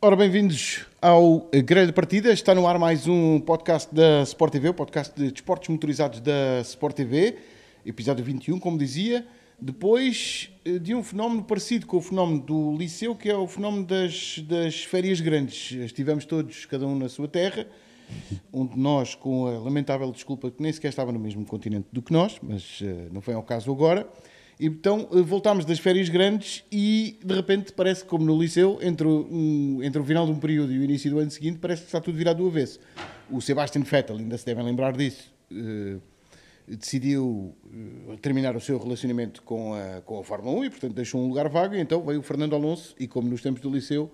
Ora, bem-vindos ao Grande Partida. Está no ar mais um podcast da Sport TV, o podcast de desportos motorizados da Sport TV, episódio 21, como dizia. Depois eh, de um fenómeno parecido com o fenómeno do Liceu, que é o fenómeno das, das férias grandes. Estivemos todos, cada um na sua terra, um de nós com a lamentável desculpa que nem sequer estava no mesmo continente do que nós, mas uh, não foi ao caso agora. Então eh, voltámos das férias grandes e de repente parece como no liceu, entre o, entre o final de um período e o início do ano seguinte, parece que está tudo virado do avesso. O Sebastian Vettel, ainda se devem lembrar disso, eh, decidiu eh, terminar o seu relacionamento com a, com a Fórmula 1 e, portanto, deixou um lugar vago. E então veio o Fernando Alonso e, como nos tempos do liceu,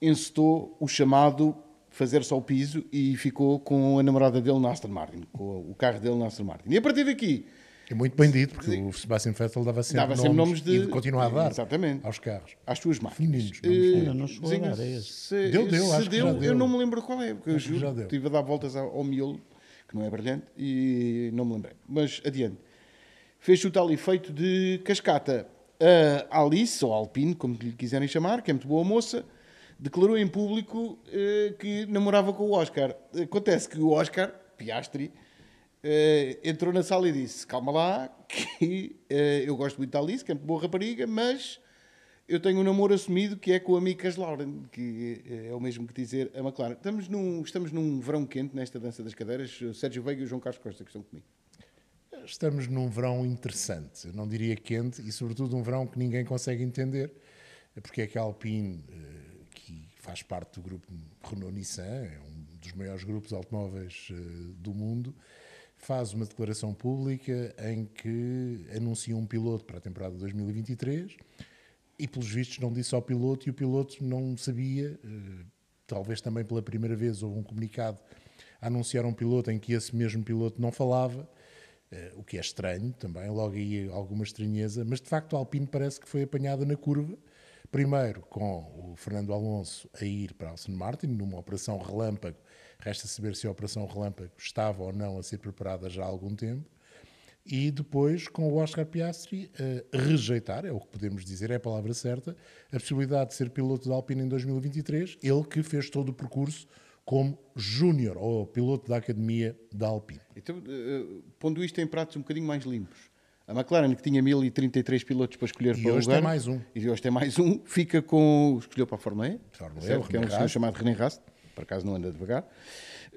encetou o chamado fazer só o piso e ficou com a namorada dele na Aston Martin, com o carro dele na Aston Martin. E a partir daqui é muito bem dito, porque o Sebastian Vettel dava sempre, dava sempre nomes, nomes de... e continua a dar Exatamente. aos carros. Às suas marcas. Fininos. Uh, eh, não se, deu, deu, se acho deu, deu, eu não me lembro qual é, porque acho eu juro, estive a dar voltas ao, ao miolo, que não é brilhante, e não me lembrei. Mas adiante. Fez o tal efeito de cascata. A Alice, ou Alpine, como lhe quiserem chamar, que é muito boa moça, declarou em público uh, que namorava com o Oscar. Acontece que o Oscar, Piastri, Uh, entrou na sala e disse: Calma lá, que uh, eu gosto muito da Alice, que é uma boa rapariga, mas eu tenho um namoro assumido que é com a Micas Lauren, que uh, é o mesmo que dizer a McLaren. Estamos num, estamos num verão quente nesta dança das cadeiras. O Sérgio Veiga e o João Carlos Costa que estão comigo. Estamos num verão interessante, eu não diria quente, e sobretudo um verão que ninguém consegue entender, porque é que a Alpine, que faz parte do grupo Renault-Nissan, é um dos maiores grupos automóveis do mundo, faz uma declaração pública em que anuncia um piloto para a temporada de 2023 e, pelos vistos, não disse ao piloto e o piloto não sabia. Eh, talvez também pela primeira vez houve um comunicado a anunciar um piloto em que esse mesmo piloto não falava, eh, o que é estranho também, logo aí alguma estranheza, mas de facto a Alpine parece que foi apanhada na curva. Primeiro com o Fernando Alonso a ir para Aston Martin, numa operação relâmpago Resta saber se a Operação Relâmpago estava ou não a ser preparada já há algum tempo. E depois, com o Oscar Piastri, uh, rejeitar, é o que podemos dizer, é a palavra certa, a possibilidade de ser piloto da Alpine em 2023, ele que fez todo o percurso como júnior, ou piloto da Academia da Alpine. Então, uh, pondo isto em pratos um bocadinho mais limpos, a McLaren, que tinha 1033 pilotos para escolher e para hoje lugar, tem mais um. E hoje tem mais um, fica com. Escolheu para a Fórmula E, Fórmula e que é um senhor chamado René Rast por acaso não anda devagar,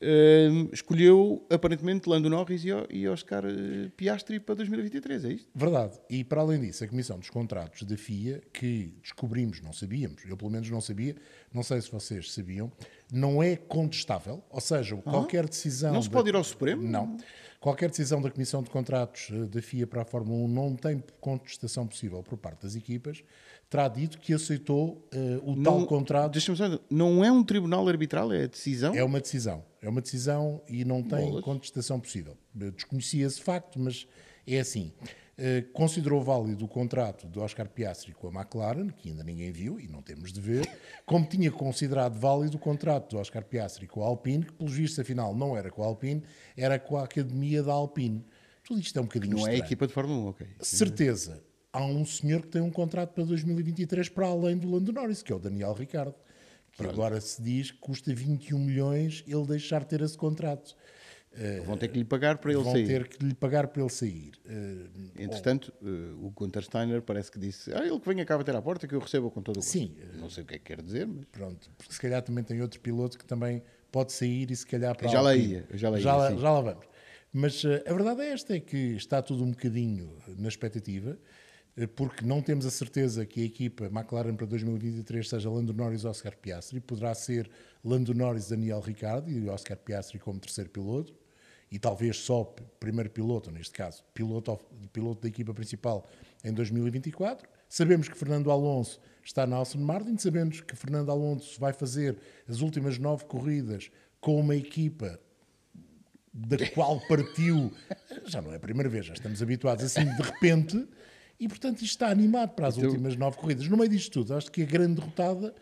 hum, escolheu aparentemente Lando Norris e Oscar eh, Piastri para 2023, é isto? Verdade. E para além disso, a Comissão dos Contratos da FIA, que descobrimos, não sabíamos, eu pelo menos não sabia, não sei se vocês sabiam, não é contestável, ou seja, ah, qualquer decisão... Não se pode da... ir ao Supremo? Não. Qualquer decisão da Comissão de Contratos eh, da FIA para a Fórmula 1 não tem contestação possível por parte das equipas, terá dito que aceitou uh, o não, tal contrato. Deixa-me só, não é um tribunal arbitral, é decisão? É uma decisão. É uma decisão e não tem Bolas. contestação possível. Eu desconhecia esse facto, mas é assim. Uh, considerou válido o contrato do Oscar Piastri com a McLaren, que ainda ninguém viu e não temos de ver, como tinha considerado válido o contrato do Oscar Piastri com a Alpine, que, pelos vistos, afinal, não era com a Alpine, era com a Academia da Alpine. Tudo isto é um bocadinho Não estranho. é a equipa de Fórmula 1, ok. Certeza há um senhor que tem um contrato para 2023 para além do Lando Norris, que é o Daniel Ricardo. Que Pronto. agora se diz que custa 21 milhões ele deixar ter esse contrato. Uh, vão ter que lhe pagar para ele vão sair. Vão ter que lhe pagar para ele sair. Uh, Entretanto, eh, o Gunter Steiner parece que disse: Ah, ele que acaba cá bater à porta que eu recebo com todo o gosto. Sim. Não sei o que é que quer dizer, mas. Pronto, porque se calhar também tem outro piloto que também pode sair e se calhar para. Já lá ia, já lá ia. Já, já lá vamos. Mas a verdade é esta: é que está tudo um bocadinho na expectativa. Eh, porque não temos a certeza que a equipa McLaren para 2023 seja Lando Norris ou Oscar Piastri, poderá ser Lando Norris, Daniel Ricciardo e Oscar Piastri como terceiro piloto, e talvez só primeiro piloto, neste caso, piloto, piloto da equipa principal em 2024. Sabemos que Fernando Alonso está na Aston Martin, sabemos que Fernando Alonso vai fazer as últimas nove corridas com uma equipa da qual partiu, já não é a primeira vez, já estamos habituados assim, de repente, e, portanto, isto está animado para as então, últimas nove corridas. No meio disto tudo, acho que a grande derrotada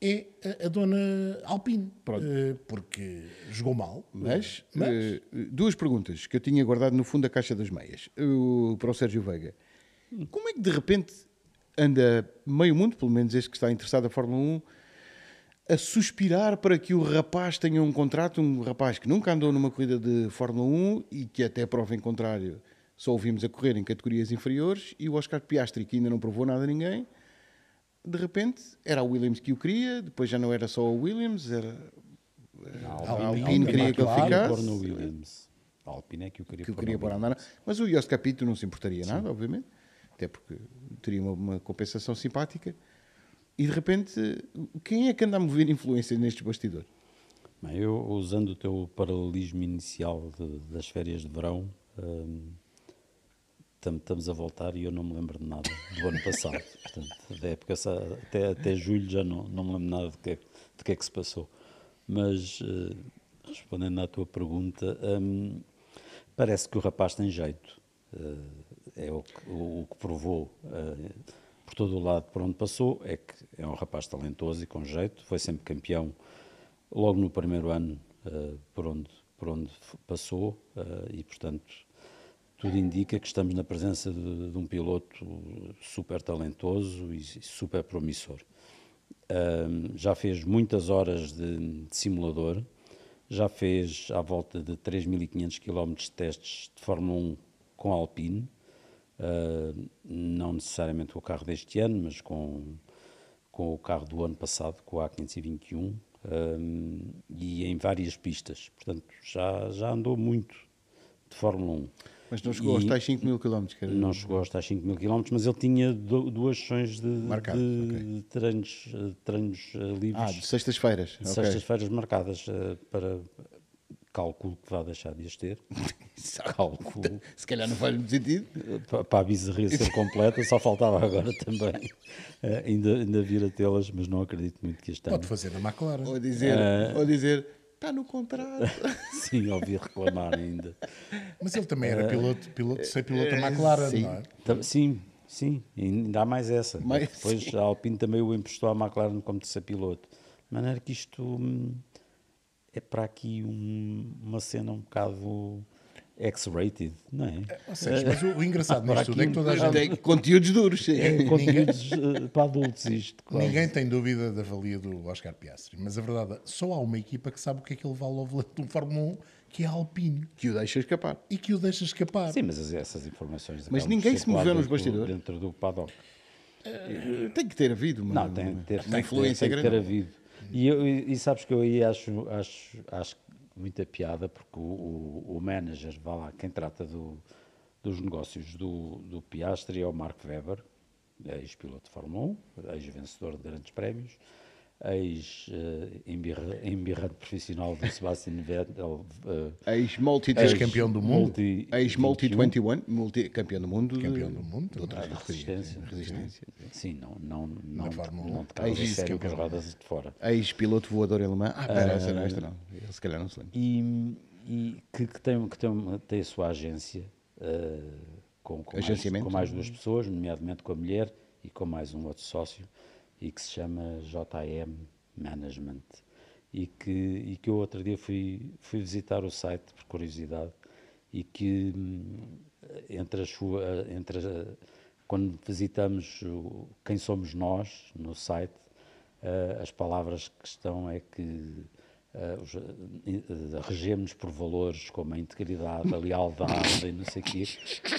é a, a dona Alpine, Pronto. Eh, porque jogou mal, é? mas, eh, mas... Duas perguntas que eu tinha guardado no fundo da caixa das meias, para o Sérgio Veiga. Como é que, de repente, anda meio mundo, pelo menos este que está interessado na Fórmula 1, a suspirar para que o rapaz tenha um contrato, um rapaz que nunca andou numa corrida de Fórmula 1 e que até prova em contrário só o vimos a correr em categorias inferiores, e o Oscar Piastri, que ainda não provou nada a ninguém, de repente era a Williams que o queria, depois já não era só a Williams, era eh, a Alpine, queria é que ele ficasse. A Alpine é que eu queria, que eu queria andar. Mas o Yos Capito não se importaria nada, obviamente, até porque teria uma, uma compensação simpática. E de repente, quem é que anda a mover influências nestes bastidores? Bem, eu, usando o teu paralelismo inicial de, das férias de verão, hum, estamos a voltar e eu não me lembro de nada do ano passado. Portanto, da época, até, até julho já não, não me lembro nada do que, é, que é que se passou. Mas, uh, respondendo à tua pergunta, um, parece que o rapaz tem jeito. Uh, é o que, o, o que provou uh, por todo o lado por onde passou, é que é um rapaz talentoso e com jeito, foi sempre campeão logo no primeiro ano por, onde, por onde passou e, portanto, tudo indica que estamos na presença de, de um piloto super talentoso e super promissor. Uh, já fez muitas horas de, de, simulador, já fez à volta de 3.500 km de testes de Fórmula 1 com Alpine, uh, não necessariamente com o carro deste ano, mas com, com o carro do ano passado, com o A521, um, e em várias pistas. Portanto, já, já andou muito de Fórmula 1. Mas não chegou e, aos tais 5 mil quilómetros, cara. Não chegou aos tais 5 mil quilómetros, mas ele tinha do, duas sessões de, Marcado, de, okay. treinos, eh, treinos eh, livres. Ah, de sextas-feiras. De okay. sextas-feiras marcadas eh, para. Cálculo que vai deixar de as ter. Cálculo. Se calhar não faz muito sentido. Para, para a bizarria ser completa, só faltava agora também uh, ainda, ainda vir a tê-las, mas não acredito muito que as tenha. Pode fazer na Maclara, Ou dizer, uh, ou dizer Está no contrato. sim, ouvi reclamar ainda. Mas ele também era ah, piloto, piloto ser piloto da eh, McLaren, sim. não é? Sim, sim, ainda há mais essa. Mas, Depois sim. a Alpine também o emprestou à McLaren como ser piloto. De maneira que isto hum, é para aqui um, uma cena um bocado X-rated, não é? é? Ou seja, mas o, o engraçado ah, nisto tudo é que toda a gente. Tem conteúdos duros, sim. É, conteúdos eh, para adultos, isto. Claro. Ninguém tem dúvida da valia do Oscar Piastri, mas a verdade é, só há uma equipa que sabe o que é que ele vale ao volante de um Fórmula 1 que é a Alpine. Que o deixa escapar. E que o deixa escapar. Sim, mas essas informações. Mas ninguém se moveu nos bastidores. Dentro do paddock. Uh, tem que ter havido mas. não, tem, ter, uma tem influência tem Ter havido. E, eu, e, sabes que eu aí acho, acho, acho muita piada, porque o, o, o manager, vá lá, quem trata do, dos negócios do, do Piastri é o Mark Webber, ex-piloto de Fórmula 1, ex-vencedor de grandes prémios, ex-embirrante profissional do Sebastian Vettel, eh, ex-multi-campeão ex, ex, do mundo, ex-multi-21, multi-campeão do mundo, campeão do eh, mundo, de outra ah, resistência, resistência. Sim, não, não, não, não tocava a sério com as rodas de fora. Ex-piloto voador alemão, ah, pera, ah, essa não, é esta não, se calhar não se lembra. E, e que, que, tem, que tem, tem a sua agência, eh, com, com, mais, com mais duas pessoas, nomeadamente com a mulher e com mais um outro sócio, e que se chama JM Management e que, e que eu outro dia fui, fui visitar o site por curiosidade e que hum, entre as entre as, quando visitamos quem somos nós no site eh, as palavras que estão é que eh, eh, regemos por valores como a integridade, a lealdade e não sei o quê.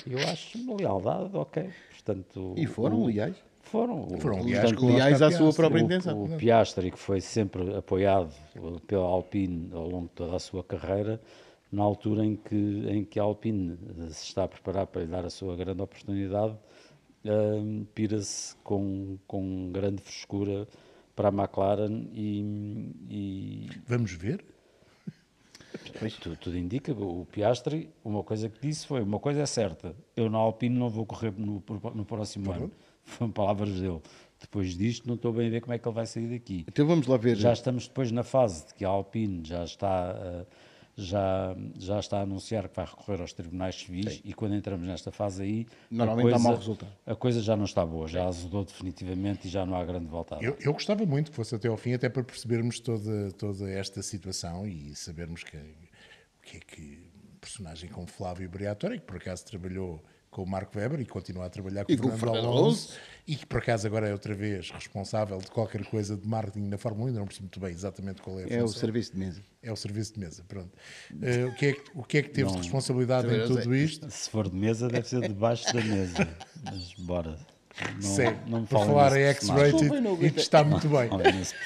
Eu acho lealdade, ok. Portanto, e foram um, leais? Foram, Foram o, aliás, o, aliás à sua própria intenção. O, o é? Piastri, que foi sempre apoiado pela Alpine ao longo de toda a sua carreira, na altura em que, em que a Alpine eh, se está a preparar para lhe dar a sua grande oportunidade, um, ehm, pira-se com, com grande frescura para a McLaren e... e... Vamos ver? Tudo, tudo, indica, o Piastri, uma coisa que disse foi, uma coisa é certa, eu na Alpine não vou correr no, no próximo Pronto. ano. Foram palavras dele. Depois disto, não estou bem a ver como é que ele vai sair daqui. Então vamos lá ver. Já estamos depois na fase de que a Alpine já está, eh, já, já está a anunciar que vai recorrer aos tribunais civis Sim. e quando entramos nesta fase aí. Normalmente coisa, dá mau resultado. A coisa já não está boa, já azedou definitivamente e já não há grande volta. Eu, eu gostava muito que fosse até ao fim, até para percebermos toda, toda esta situação e sabermos que, o que é que personagem como Flávio Briatore, que por acaso trabalhou com o Marco Weber e continua a trabalhar com e o Fernando, Fernando Alonso, e que por acaso agora é outra vez responsável de qualquer coisa de marketing na Fórmula 1, não percebo muito bem exatamente qual é a função. É o serviço de mesa. É o serviço de mesa, pronto. Uh, o, que é que, o que é que teve não, de responsabilidade em tudo isto? Se for de mesa, deve ser debaixo da mesa. Mas bora. Não, Sim, não falar em X-Rated, isto está muito bem.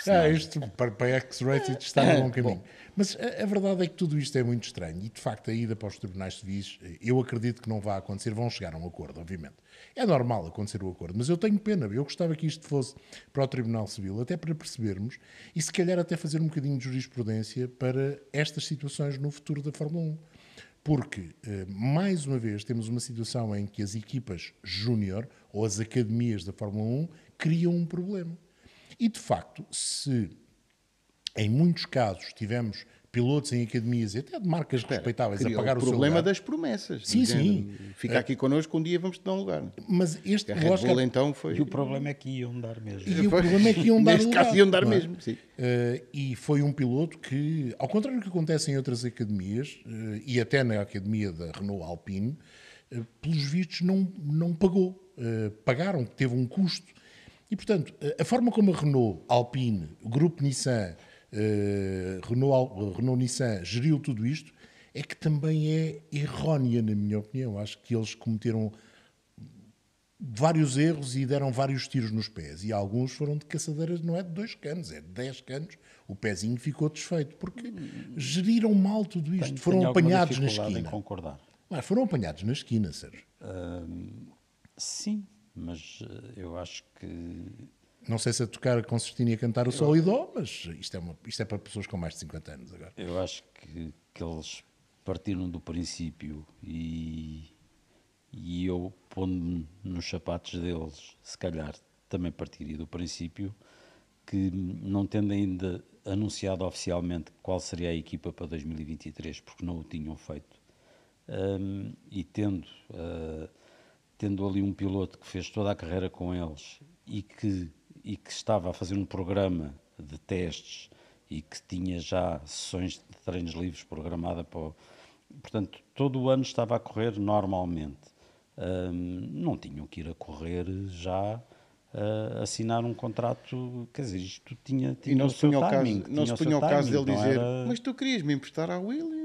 Ah, isto, para, para X-Rated está no bom caminho. Bom. Mas a, a, verdade é que tudo isto é muito estranho e, de facto, a ida para os tribunais civis, eh, eu acredito que não vai acontecer, vão chegar a um acordo, obviamente. É normal acontecer o acordo, mas eu tenho pena, eu gostava que isto fosse para o Tribunal Civil, até para percebermos e, se calhar, até fazer um bocadinho de jurisprudência para estas situações no futuro da Fórmula 1. Porque, eh, mais uma vez, temos uma situação em que as equipas júnior ou as academias da Fórmula 1 criam um problema. E de facto, se em muitos casos tivemos pilotos em academias e até de marcas respeitáveis a pagar o, o seu problema das promessas. Sim, sim. Fica aqui é. connosco, um dia vamos-te dar um lugar. Mas este... A Red Bull, então, foi... E o problema é que iam dar mesmo. E, o problema é que iam dar Neste lugar, caso iam dar é? mesmo, sim. Uh, e foi um piloto que, ao contrário do que acontece em outras academias, uh, e até na academia da Renault Alpine, uh, pelos vistos não, não pagou eh, pagaram, que teve um custo. E, portanto, eh, a forma como a Renault, Alpine, o grupo Nissan, eh, Renault, Renault Nissan geriu tudo isto é que também é errónea, na minha opinião. Acho que eles cometeram vários erros e deram vários tiros nos pés. E alguns foram de caçadeiras, não é de dois canos, é de dez canos. O pezinho ficou desfeito, porque geriram mal tudo isto. Tenho, foram tenho apanhados na esquina. Mas é? foram apanhados na esquina, Sérgio. Sim, mas eh, eu acho que. Não sei se a tocar a concertina e a cantar o eu... sol e dó, mas isto é, uma, isto é para pessoas com mais de 50 anos agora. Eu acho que, que eles partiram do princípio e, e eu, pondo-me nos sapatos deles, se calhar também partiria do princípio que, não tendo ainda anunciado oficialmente qual seria a equipa para 2023, porque não o tinham feito, um, e tendo. Uh, tendo ali um piloto que fez toda a carreira com eles e que, e que estava a fazer um programa de testes e que tinha já sessões de treinos livres programada para o... Portanto, todo o ano estava a correr normalmente. Um, não tinham que ir a correr já uh, assinar um contrato, quer dizer, isto tinha, tinha e não o se punha o caso, não se punha o, o caso dele dizer, era... mas tu querias me emprestar à Williams?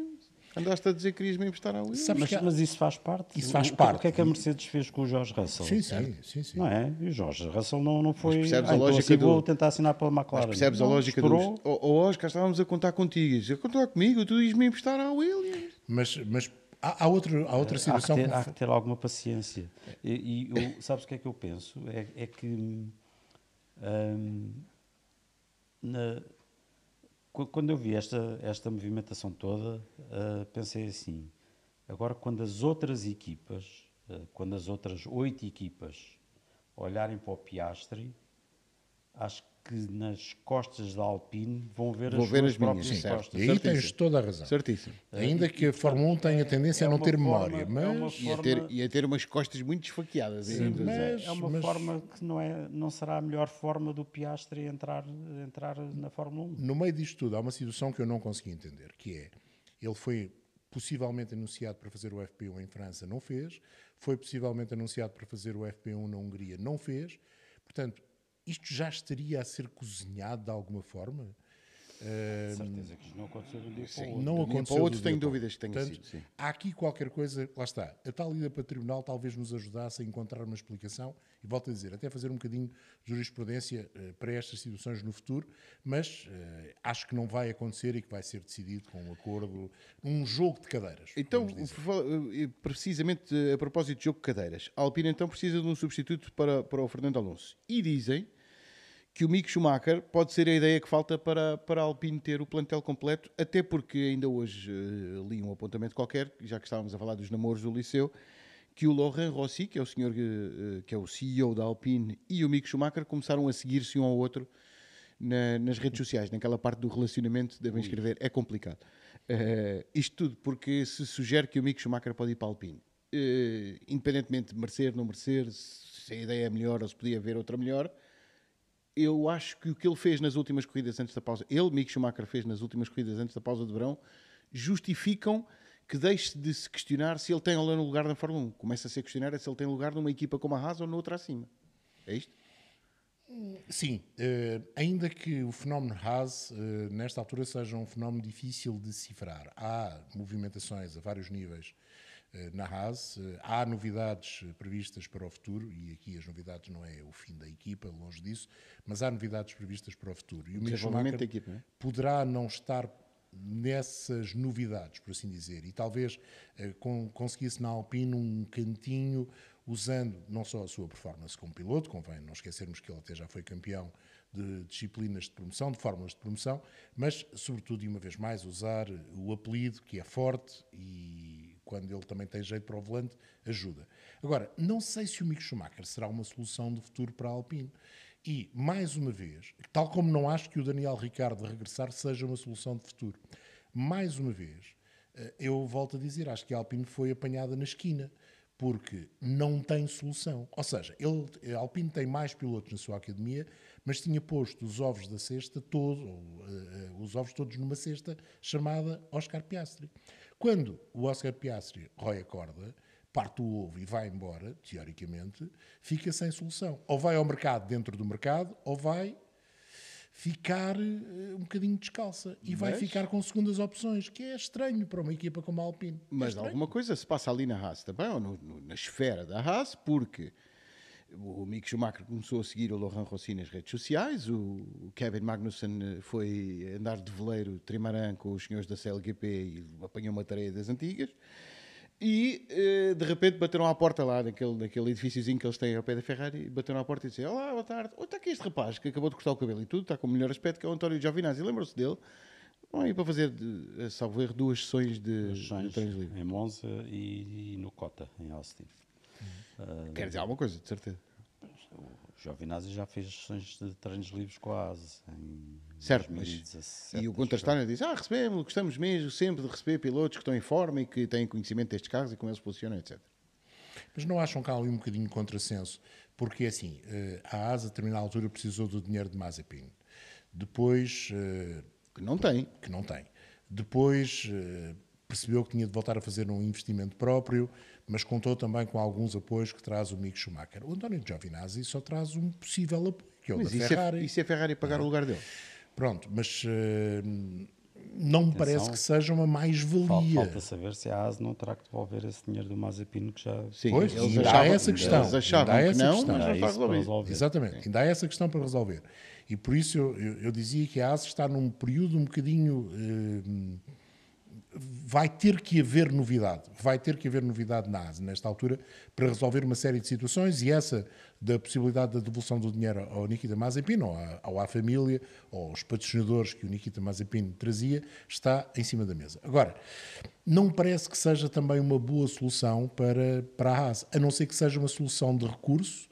Andaste a dizer que querias me emprestar ao Williams. Mas, mas, isso faz parte. Isso faz parte. O que é que a Mercedes fez com o Jorge Russell? Sim, sim, sim, sim. Não é? E o Jorge Russell não, não foi. percebes ah, a então lógica então assim do... tentar assinar pela McLaren. Mas percebes não, a lógica do. Ou oh, cá estávamos a contar contigo. Dizer, contar comigo, tu ias me emprestar ao Williams. Mas, mas há, há, outro, há outra situação. Há que ter, há que ter alguma paciência. E, e eu, sabes o que é que eu penso? É, é que. Hum, na, quando eu vi esta, esta movimentação toda, uh, pensei assim: agora, quando as outras equipas, uh, quando as outras oito equipas olharem para o Piastri, acho que nas costas da Alpine vão ver vão as ver as minhas, sim, costas. E aí tens toda a razão. Certíssimo. Ainda que a Fórmula 1 tenha a é, tendência é a não ter forma, memória, é mas... É e, a ter, e a ter umas costas muito esfaqueadas. Sim, mas, mas, é uma mas... forma que não, é, não será a melhor forma do Piastri entrar, entrar na Fórmula 1. No meio disto tudo, há uma situação que eu não consegui entender, que é, ele foi possivelmente anunciado para fazer o FP1 em França, não fez, foi possivelmente anunciado para fazer o FP1 na Hungria, não fez, portanto isto já estaria a ser cozinhado de alguma forma? Ehm, certeza que isto não aconteceu de um dia sim, para o outro. Não aconteceu para outro, têm dúvidas que tenha Portanto, sido. Sim. Há aqui qualquer coisa, lá está. A tal ida para o tribunal talvez nos ajudasse a encontrar uma explicação e, volto a dizer, até fazer um bocadinho de jurisprudência uh, para estas situações no futuro, mas uh, acho que não vai acontecer e que vai ser decidido com um acordo, um jogo de cadeiras. Então, eh, precisamente a propósito de jogo de cadeiras, a Alpina então precisa de um substituto para, para o Fernando Alonso. E dizem que o Mick Schumacher pode ser a ideia que falta para, para a Alpine ter o plantel completo, até porque ainda hoje uh, li um apontamento qualquer, já que estávamos a falar dos namoros do liceu, que o Laurent Rossi, que é o senhor uh, que é o CEO da Alpine, e o Mick Schumacher começaram a seguir-se um ao outro na, nas redes sociais, naquela parte do relacionamento, devem escrever, é complicado. Uh, isto tudo porque se sugere que o Mick Schumacher pode ir para a Alpine. independentemente de merecer, não merecer, se a ideia é melhor ou se podia haver outra melhor, eu acho que o que ele fez nas últimas corridas antes da pausa, ele, Mick Schumacher, fez nas últimas corridas antes da pausa de verão, justificam que deixe de se questionar se ele tem ou não lugar na Fórmula 1. Começa a ser questionar é se ele tem lugar numa equipa como a Haas ou noutra acima. É isto? Sim, uh, ainda que o fenómeno Haas, uh, nesta altura, seja um fenómeno difícil de cifrar, há movimentações a vários níveis eh, na Haas. Eh, há novidades eh, previstas para o futuro, e aqui as novidades não é o fim da equipa, longe disso, mas há novidades previstas para o futuro. E o mesmo Schumacher da equipa, é? poderá não estar nessas novidades, por assim dizer, e talvez conseguisse na Alpine um cantinho usando não só a sua performance como piloto, convém não esquecermos que ele até já foi campeão de disciplinas de promoção, de fórmulas de promoção, mas sobretudo, e uma vez mais, usar o apelido que é forte e quando ele também tem jeito para o volante, ajuda. Agora, não sei se o Mick Schumacher será uma solução de futuro para a Alpine. E, mais uma vez, tal como não acho que o Daniel Ricardo regressar seja uma solução de futuro, mais uma vez, eh, eu volto a dizer, acho que a Alpine foi apanhada na esquina, porque não tem solução. Ou seja, ele, a Alpine tem mais pilotos na sua academia, mas tinha posto os ovos da cesta, todo, eh, eh, os ovos todos numa cesta chamada Oscar Piastri. Quando o Oscar Piastri rói a corda, parte o ovo e vai embora, teoricamente, fica sem solução. Ou vai ao mercado dentro do mercado, ou vai ficar eh, um bocadinho descalça e mas, vai ficar com segundas opções, que é estranho para uma equipa como a Alpine. É mas é alguma coisa se passa ali na Haas também, ou no, no, na esfera da Haas, porque o Mick Schumacher começou a seguir o Laurent Rossi nas redes sociais, o Kevin Magnussen foi andar de veleiro trimarã com os senhores da CLGP e apanhou uma tareia das antigas. E eh, de repente bateram à porta lá, naquele, naquele edifíciozinho que eles têm ao pé da Ferrari, bateram à porta e disseram: Olá, boa tarde. Onde está é aqui é este rapaz que acabou de cortar o cabelo e tudo, está com o melhor aspecto, que é o António Giovinazzi. Lembram-se dele? Vão aí para fazer, eh, salvo erro, duas sessões de, duas Em Monza e, e no Cota, em Austin. Uh, Quer dizer alguma coisa, de certeza. O Giovinazzi já fez sessões de treinos livres com a Asa. em certo, 2017. Mas, e o Gunter Steiner diz: Ah, recebemos, gostamos mesmo sempre de receber pilotos que estão em forma e que têm conhecimento destes carros e como eles funcionam, etc. Mas não acham que há ali um bocadinho de contrassenso? Porque assim, eh, a ASA, a determinada altura, precisou do dinheiro de Mazepin. Depois. Eh, que não tem. Que não tem. Depois eh, percebeu que tinha de voltar a fazer um investimento próprio mas contou também com alguns apoios que traz o Mick Schumacher. O António Giovinazzi só traz um possível apoio, que é o mas da e Ferrari. Se a, e se a Ferrari pagar o lugar dele? Pronto, mas uh, não me parece que seja uma mais-valia. Falta saber se a AS não terá que devolver esse dinheiro do Mazepino que já... Sim, pois, eles ainda achavam, há essa questão. Eles achavam ainda que não, questão. mas já está resolvido. Exatamente, Sim. ainda há essa questão para resolver. E por isso eu, eu, eu, dizia que a AS está num período um bocadinho... Uh, vai ter que haver novidade, vai ter que haver novidade na ASE nesta altura para resolver uma série de situações e essa da possibilidade da devolução do dinheiro ao Nikita Mazepin ou à, ou à família ou aos patrocinadores que o Nikita Mazepin trazia está em cima da mesa. Agora, não parece que seja também uma boa solução para, para a ASE, a não ser que seja uma solução de recurso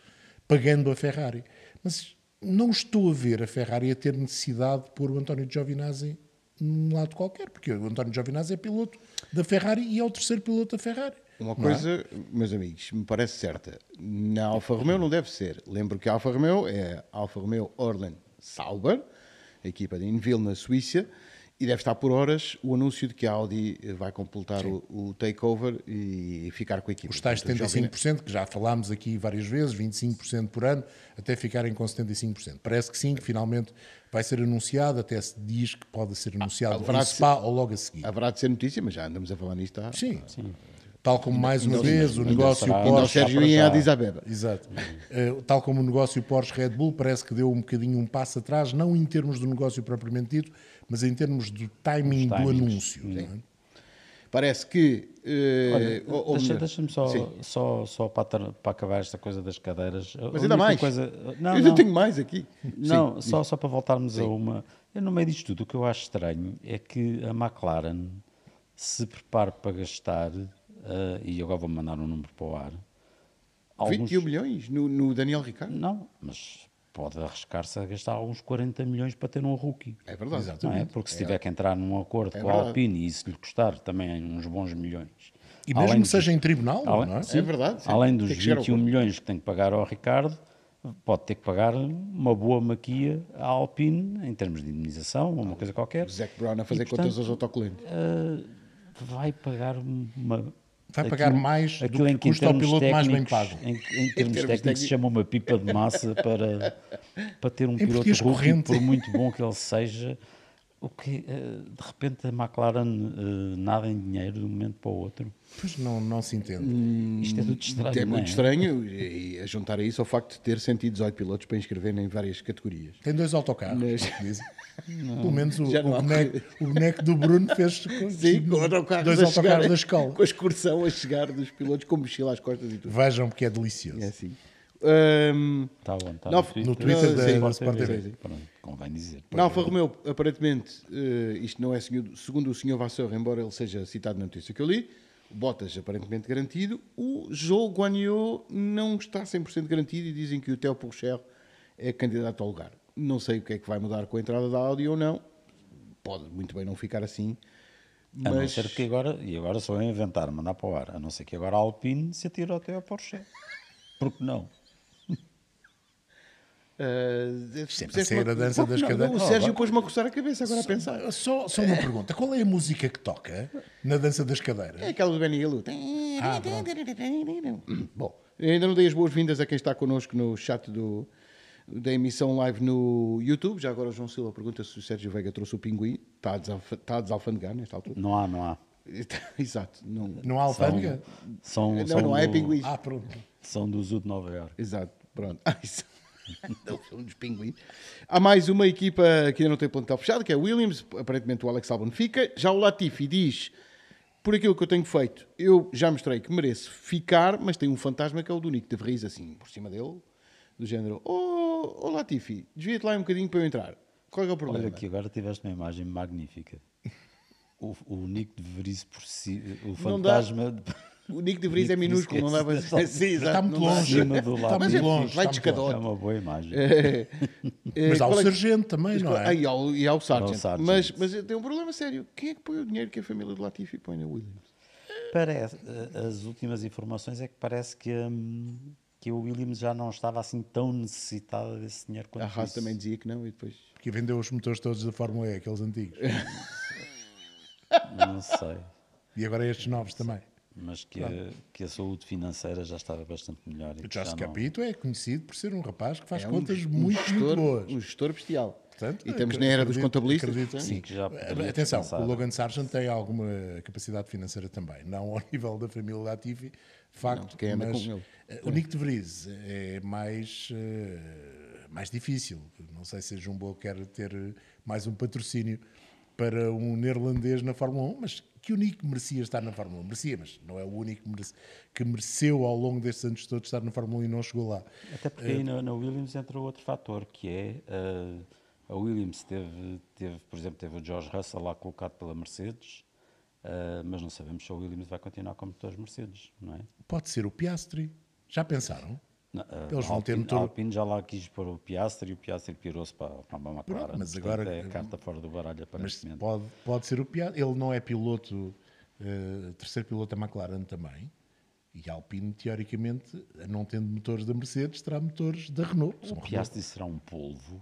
pagando a Ferrari. Mas não estou a ver a Ferrari a ter necessidade de pôr o António Giovinazzi num lado qualquer, porque o António Giovinazzi é piloto da Ferrari e é o terceiro piloto da Ferrari. Uma é? coisa, é? meus amigos, me parece certa. Na Alfa Romeo não deve ser. Lembro que a Alfa Romeo é Alfa Romeo Orlen Sauber, a equipa de Inville, na Suíça, e deve estar por horas o anúncio de que a Audi vai completar o, o, takeover e ficar com a equipa. Os tais 75%, que já falámos aqui várias vezes, 25% por ano, até ficarem com 75%. Parece que sim, que finalmente vai ser anunciado, até se diz que pode ser anunciado ah, em SPA ser, ou logo a seguir. Haverá de ser notícia, mas já andamos a falar nisto há... Sim, sim. Tal como ainda, mais uma ainda, vez ainda, o negócio será, Porsche. Ainda o Sérgio em Addis Abeba. Exato. uh, tal como o negócio Porsche Red Bull parece que deu um bocadinho um passo atrás, não em termos do negócio propriamente dito, mas em termos do timing do anúncio. Sim. Não é? Parece que. Eh, deixa-me só, só, só para, para, acabar esta coisa das cadeiras. Mas ainda mais. Coisa, não, eu não, tenho mais aqui. Não, sim, só, só para voltarmos sim. a uma. Eu, no meio disto tudo, o que eu acho estranho é que a McLaren se prepare para gastar, uh, e agora vou mandar um número para o ar. Alguns... 21 milhões no, no Daniel Ricciardo? Não, mas pode arriscar-se a gastar alguns 40 milhões para ter um rookie. É verdade. É? Exatamente. É? Porque se é tiver é. que entrar num acordo é com a Alpine e isso lhe custar também uns bons milhões. E mesmo além que seja em tribunal, além, não é? Sim, é verdade. Sim. Além dos 21 milhões que tem que pagar ao Ricardo, pode ter que pagar uma boa maquia à Alpine em termos de indemnização ou uma ah, coisa qualquer. O Zac Brown a fazer contas aos autocolantes. Uh, eh, vai pagar uma, Vai pagar aquilo, mais aquilo do que, custa ao piloto técnicos, mais bem pago. Em, em, termos, termos técnicos, técnicos, se chama uma pipa de massa para, para ter um piloto corrente por muito bom que ele seja. O que, eh, de repente, a McLaren eh, nada em dinheiro de um momento para o outro. Pois não, não se entende. Hum, isto é tudo estranho. É muito é? estranho, e a juntar a isso ao facto de ter 118 pilotos para inscrever em várias categorias. Tem dois autocarros. Mas... Não, Pelo menos o, o, boneco, o, boneco, do Bruno fez com, Sim, com dois autocarros da escola. Com a excursão a chegar dos pilotos com mochila às costas e tudo. Vejam porque é delicioso. É assim. Um, tá bom, tá no, Twitter, no Twitter da, sim, da Sport TV. Convém dizer. Na Alfa é. Romeo, aparentemente, uh, isto não é segundo, segundo o Sr. Vassour, embora ele seja citado na notícia que eu li, Bottas aparentemente garantido, o João Guanio não está 100% garantido e dizem que o Theo Porcher é candidato ao lugar. Não sei o que é que vai mudar com a entrada da áudio ou não. Pode muito bem não ficar assim. Mas... A não ser que agora, e agora só inventar, mandar para o ar, a não ser que agora a Alpine se atire até a Porsche. Porque não? Uh, Sempre a sair uma... a dança das cadeiras. O Sérgio pôs-me a coçar a cabeça agora só, a pensar. Só, só uma pergunta: qual é a música que toca na dança das cadeiras? É aquela do Benny Ah, Bom, ainda não dei as boas-vindas a quem está connosco no chat do, da emissão live no YouTube. Já agora o João Silva pergunta se o Sérgio Veiga trouxe o pinguim. Está a, desalf está a desalfandegar nesta altura. Não há, não há. Exato. Não, não há alfândega? São, são, não, são não é do... é pinguim Ah, pronto. São do Zoo de Nova Iorque. Exato, pronto. Ah, isso. são dos pinguins. Há mais uma equipa que ainda não tem plantel fechado, que é Williams. Aparentemente o Alex Albon fica. Já o Latifi diz por aquilo que eu tenho feito, eu já mostrei que mereço ficar, mas tem um fantasma que é o do Nick de Vries, assim, por cima dele. Do género, ô oh, oh, Latifi, desvia-te lá um bocadinho para eu entrar. Qual é, é o problema? Olha aqui, agora tiveste uma imagem magnífica. O, o Nico de Vries por si, o fantasma... O Nico de Vries é minúsculo, não dá para dizer. está muito longe. É, está muito longe. Vai de É uma boa imagem. É, é, mas há o é, sargento também, não é? E há, e há o sargento. sargento. Mas, mas tem um problema sério. Quem é que põe o dinheiro que a família de Latifi põe na Williams? Parece, eh, as últimas informações é que parece que hum, que o Williams já não estava assim tão necessitada desse dinheiro quanto A Haas isso. também dizia que não e depois... Porque vendeu os motores todos da Fórmula E, aqueles antigos. não sei. E agora estes novos também mas que, claro. a, que a saúde financeira já estava bastante melhor. O Charles Capito não... é conhecido por ser um rapaz que faz é contas um muito, gestor, muito boas. Um gestor bestial. Portanto, e estamos na era dos contabilistas. Acredito, sim. Que já Atenção, o Logan Sargent tem alguma capacidade financeira também, não ao nível da família Latifi, facto, não, quem anda mas com ele. Eh, o Nick de Vries eh, é mais, eh, mais difícil. Não sei se a Jumbo quer ter mais um patrocínio para um neerlandês na Fórmula 1, mas que o Nick merecia estar na Fórmula 1. Merecia, mas não é o único merece, que mereceu ao longo destes anos todos estar na Fórmula 1 e não chegou lá. Até porque uh, aí eh, na, Williams entra outro fator, que é uh, a Williams teve, teve, por exemplo, teve o George Russell lá colocado pela Mercedes, uh, mas não sabemos se o Williams vai continuar como motor Mercedes, não é? Pode ser o Piastri. Já pensaram? Eh, Eles vão Alpine, Alpine já lá quis para o Piastri e o Piastri pirou-se para, para a McLaren. Pronto, mas agora é carta fora do baralho, aparentemente. pode, pode ser o Piastri. Ele não é piloto, uh, terceiro piloto da McLaren também. E a Alpine, teoricamente, não tendo motores da Mercedes, terá motores da Renault. O Renault. Piastri será um polvo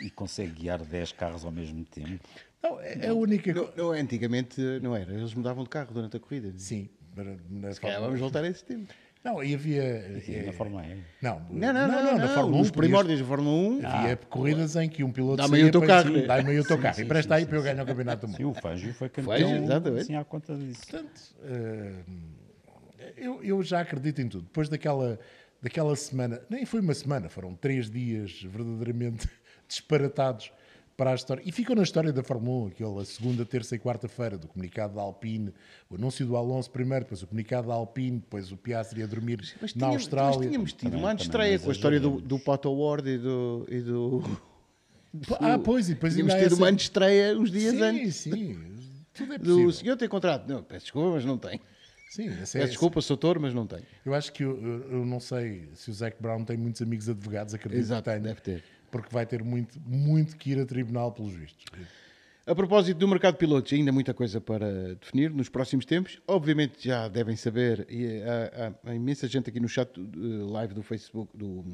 e consegue guiar 10 carros ao mesmo tempo. Não, é, é a única não, não, antigamente não era. Eles mudavam de carro durante a corrida. É? Sim. Mas, mas, vamos voltar a esse tempo. Não, e havia. Eh, na Fórmula 1. Não, não, não, não, não, não, na Fórmula os 1. Os primórdios da Fórmula 1. Havia ah, corridas em que um piloto. Dá-me aí o teu carro. Dá-me aí o teu carro. e presta aí para eu ganhar o campeonato do mundo. Sim, o Fangio foi campeão. Fangio, exatamente. Sim, à conta disso. Portanto, eh, eu, eu já acredito em tudo. Depois daquela, daquela semana, nem foi uma semana, foram três dias verdadeiramente disparatados para a história. E ficou na história da Fórmula 1, aquela segunda, terça e quarta-feira, do comunicado da Alpine, o anúncio do Alonso primeiro, depois o comunicado da Alpine, depois o Piastri a dormir mas na Austrália. Mas tínhamos tido também, uma estreia com a história do, do Pato Ward e do. E do... Ah, pois, e depois Tínhamos tido essa... uma estreia uns dias sim, antes. Sim, sim. Tudo é possível. Do senhor tem contrato? Não, peço desculpa, mas não tem. Sim, essa é, Peço desculpa, sou touro, mas não tem Eu acho que eu, eu, eu, não sei se o Zac Brown tem muitos amigos advogados, acredito Exato, que tenha. Deve ter porque vai ter muito, muito que ir a tribunal, pelos vistos. A propósito do mercado de pilotos, ainda muita coisa para definir nos próximos tempos. Obviamente já devem saber, há, há imensa gente aqui no chat eh, live do Facebook, do,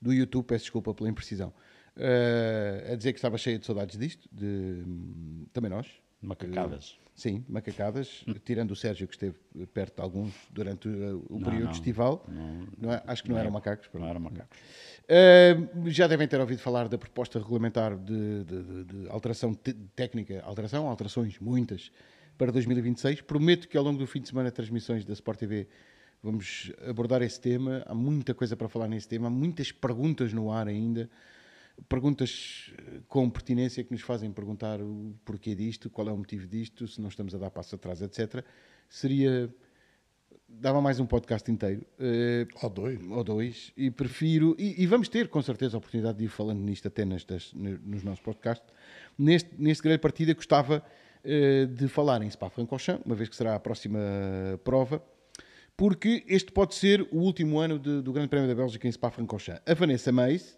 do YouTube, peço desculpa pela imprecisão, uh, a dizer que estava cheia de saudades disto, de, hum, também nós. Macacadas. Eh, Sim, macacadas, tirando o Sérgio que esteve perto de alguns durante uh, o não, período não, estival. Não, é? não acho que não, eram é. macacos. Pronto. Não eram macacos. Uh, já devem ter ouvido falar da proposta regulamentar de, de, de, de alteração técnica, alteração, alterações muitas, para 2026. Prometo que ao longo do fim de semana transmissões da Sport TV vamos abordar esse tema. Há muita coisa para falar nesse tema, há muitas perguntas no ar ainda perguntas eh, com pertinência que nos fazem perguntar o porquê disto, qual é o motivo disto, se não estamos a dar passo atrás, etc. Seria. Dava mais um podcast inteiro. Uh, ou dois. Ou dois. E prefiro. E, e, vamos ter, com certeza, a oportunidade de ir falando nisto até nestas, nos nossos podcasts. Neste, neste grande partida, gostava uh, de falar em Spa-Francorchamps, uma vez que será a próxima prova porque este pode ser o último ano de, do Grande Prémio da Bélgica em Spa-Francorchamps. A Vanessa Meis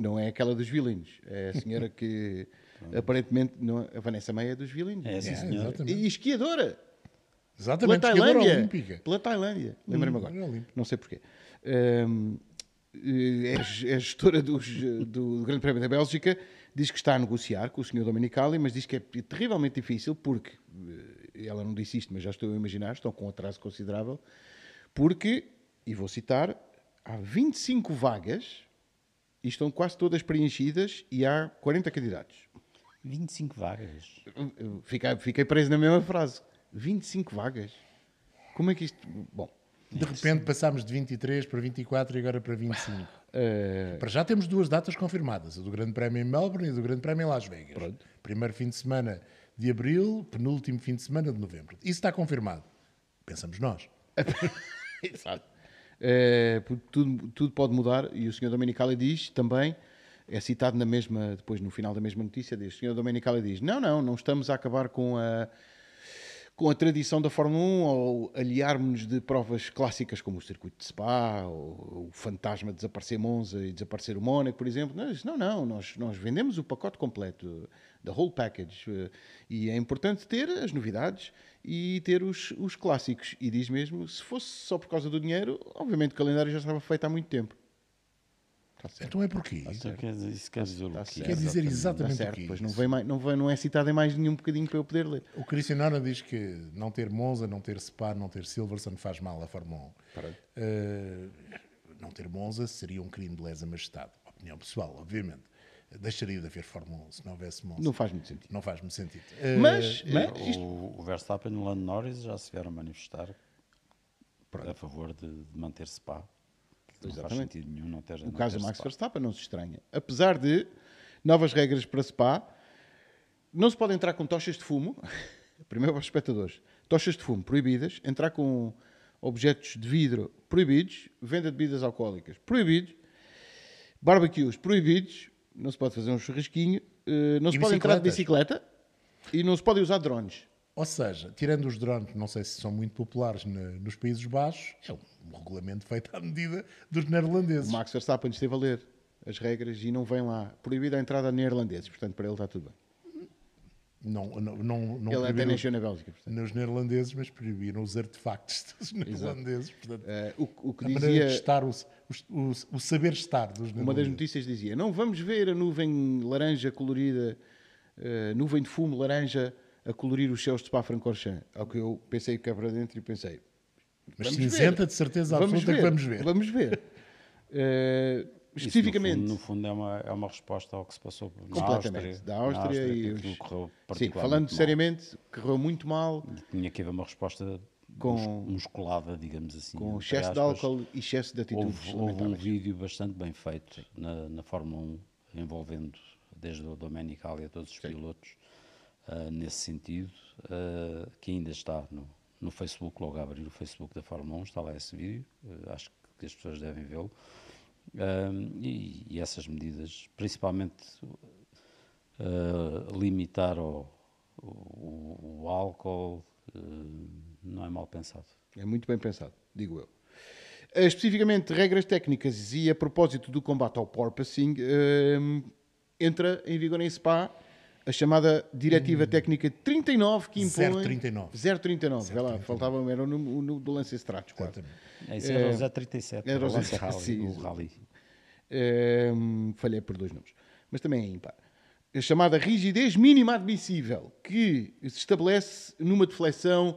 não é aquela dos violinos. É a senhora que aparentemente não, a Vanessa Meia é dos violinos. É, sim, é, senhora. Exatamente. E esquiadora. Exatamente, pela Tailândia. Olímpica. Pela Tailândia, lembra-me hum, agora. não sei porquê. Um, eh, é, é gestora dos, do Grande Prémio da Bélgica, diz que está a negociar com o senhor Dominicali, mas diz que é terrivelmente difícil porque, eh, ela não disse isto, mas já estou a imaginar, estão com um atraso considerável, porque, e vou citar, há 25 vagas e estão quase todas preenchidas e há 40 candidatos. 25 vagas. Fiquei, fiquei preso na mesma frase. 25 vagas. Como é que isto. Bom. De repente passámos de 23 para 24 e agora para 25. Uh... Ah, eh, para já temos duas datas confirmadas: a do Grande Prémio em Melbourne e a do Grande Prémio em Las Vegas. Pronto. Primeiro fim de semana de abril, penúltimo fim de semana de novembro. Isso está confirmado. Pensamos nós. Exato uh, eh, porque tudo, tudo pode mudar. E o senhor Domenicali diz também, é citado na mesma, depois no final da mesma notícia, diz, o senhor Domenicali diz, não, não, não estamos a acabar com a com a tradição da Fórmula 1 ou aliarmos-nos de provas clássicas como o circuito de Spa, ou o fantasma desaparecer Monza e desaparecer o Mónaco, por exemplo. Não, não, não nós, nós vendemos o pacote completo the whole package. Eh, e é importante ter as novidades e ter os, os clássicos. E diz mesmo, se fosse só por causa do dinheiro, obviamente o calendário já estava feito há muito tempo. Tá então é porquê? Tá quer dizer, isso quer dizer, tá quer dizer exatamente Pois não, vem mais, não, vem, não é citado em mais nenhum bocadinho para eu poder ler. O Cristiano diz que não ter Monza, não ter Spa, não ter Silverstone faz mal à Fórmula 1. Uh, eh, não ter Monza seria um crime de lesa-majestade. Opinião pessoal, obviamente deixaria de haver Fórmula 1 se não houvesse Monza. Não faz muito sentido. Não faz muito sentido. Mas, uh, mas eh, o, isto... o, Verstappen e o Lando Norris já se vieram manifestar Pronto. a favor de, de manter se pá. Não Exatamente. faz sentido nenhum não ter. O não caso de Max Verstappen não se estranha. Apesar de novas regras para Spa, não se pode entrar com tochas de fumo. Primeiro para os espectadores, tochas de fumo proibidas, entrar com objetos de vidro proibidos, venda de bebidas alcoólicas proibidos, barbecues proibidos, não se pode fazer um churrasquinho, eh, não se e pode entrar de bicicleta e não se pode usar drones. Ou seja, tirando os drones, não sei se são muito populares nos Países Baixos, é um regulamento feito à medida dos neerlandeses. O Max Verstappen esteve a ler as regras e não vem lá. Proibida a entrada neerlandesa, neerlandeses, portanto, para ele está tudo bem. Não, não, não, não Ele até nasceu na Bélgica. Portanto. Nos neerlandeses, mas proibiram os artefactos dos neerlandeses. Portanto, uh, o, o, que a dizia... maneira de estar, o, o, o saber estar dos neerlandeses. Uma das notícias dizia, não vamos ver a nuvem laranja colorida, uh, nuvem de fumo laranja a colorir os céus de Spa-Francorchamps. Ao é que eu pensei que é para dentro e pensei... Mas cinzenta, de certeza absoluta vamos ver, que vamos ver. Vamos ver. Uh, especificamente. No fundo, no fundo, é, uma, é uma resposta ao que se passou Completamente. na Áustria. Da Áustria, Áustria e os... correu Sim, falando seriamente, correu muito mal. Tinha que haver uma resposta com, musculada, digamos assim. Com excesso aspas, de álcool e excesso de atitude. Houve, houve um vídeo bastante bem feito na, na Fórmula 1, envolvendo desde o Domenical e a todos os Sim. pilotos, uh, nesse sentido, uh, que ainda está no, no Facebook, logo a abrir o Facebook da Fórmula 1, está lá esse vídeo, eh, acho que as pessoas devem vê-lo. Um, e, e, essas medidas, principalmente uh, limitar o, o, o álcool, uh, não é mal pensado. É muito bem pensado, digo eu. Ah, especificamente, regras técnicas e a propósito do combate ao porpoising, entra em vigor em SPA a chamada Diretiva hum. Técnica 39 que impõe... 039. 039, vai lá, faltava, era o número do lance Stratos, quase. É, isso eh, era o 037, era o lance rally, o rally. Um, ehm, falhei por dois nomes, mas também é ímpar. A chamada rigidez mínima admissível, que se estabelece numa deflexão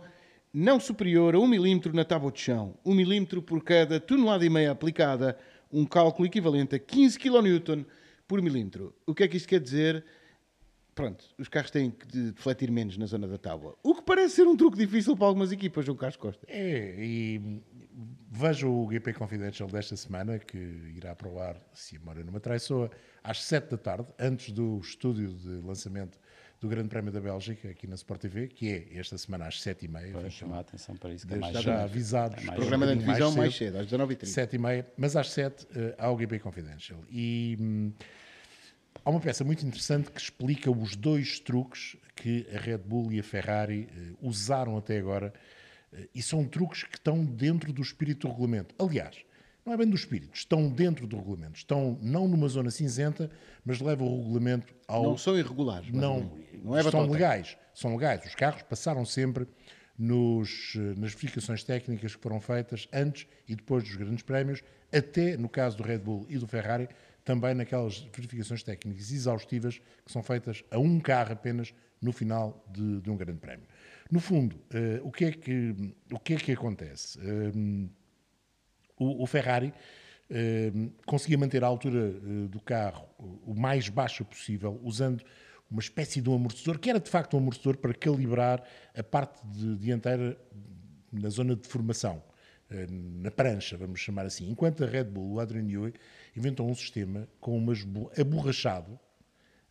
não superior a 1 milímetro na tábua de chão, 1 milímetro por cada tonelada e meia aplicada, um cálculo equivalente a 15 kN por milímetro. O que é que isto quer dizer? pronto, os carros têm que defletir menos na zona da tábua. O que parece ser um truque difícil para algumas equipas, João Carlos Costa. É, e vejo o GP Confidential desta semana, que irá para o ar, se a memória não me traiçoa, às 7 da tarde, antes do estúdio de lançamento do Grande Prémio da Bélgica aqui na Sport TV, que é esta semana às 7h30. Vamos chamar a atenção para isso, que é mais Já cedo. avisados. É mais programa da divisão mais cedo, mais cedo às 19h30. 7h30, mas às 7 uh, eh, o GP Confidential. E... Hum, Há uma peça muito interessante que explica os dois truques que a Red Bull e a Ferrari eh, usaram até agora eh, e são truques que estão dentro do espírito do regulamento. Aliás, não é bem do espírito, estão dentro do regulamento, estão não numa zona cinzenta, mas levam o regulamento ao. Não são irregulares, não, não é são legais, são legais. Os carros passaram sempre nos, eh, nas verificações técnicas que foram feitas antes e depois dos grandes prémios, até no caso do Red Bull e do Ferrari, também naquelas verificações técnicas exaustivas que são feitas a um carro apenas no final de, de um grande prémio. No fundo, uh, o, que é que, o que é que acontece? Uh, o, o, Ferrari uh, conseguia manter a altura do carro o mais baixa possível, usando uma espécie de um amortecedor, que era de facto um amortecedor para calibrar a parte de, dianteira na zona de formação eh, na prancha, vamos chamar assim. Enquanto a Red Bull, o Adrian Newey inventou um sistema com umas aborrachado,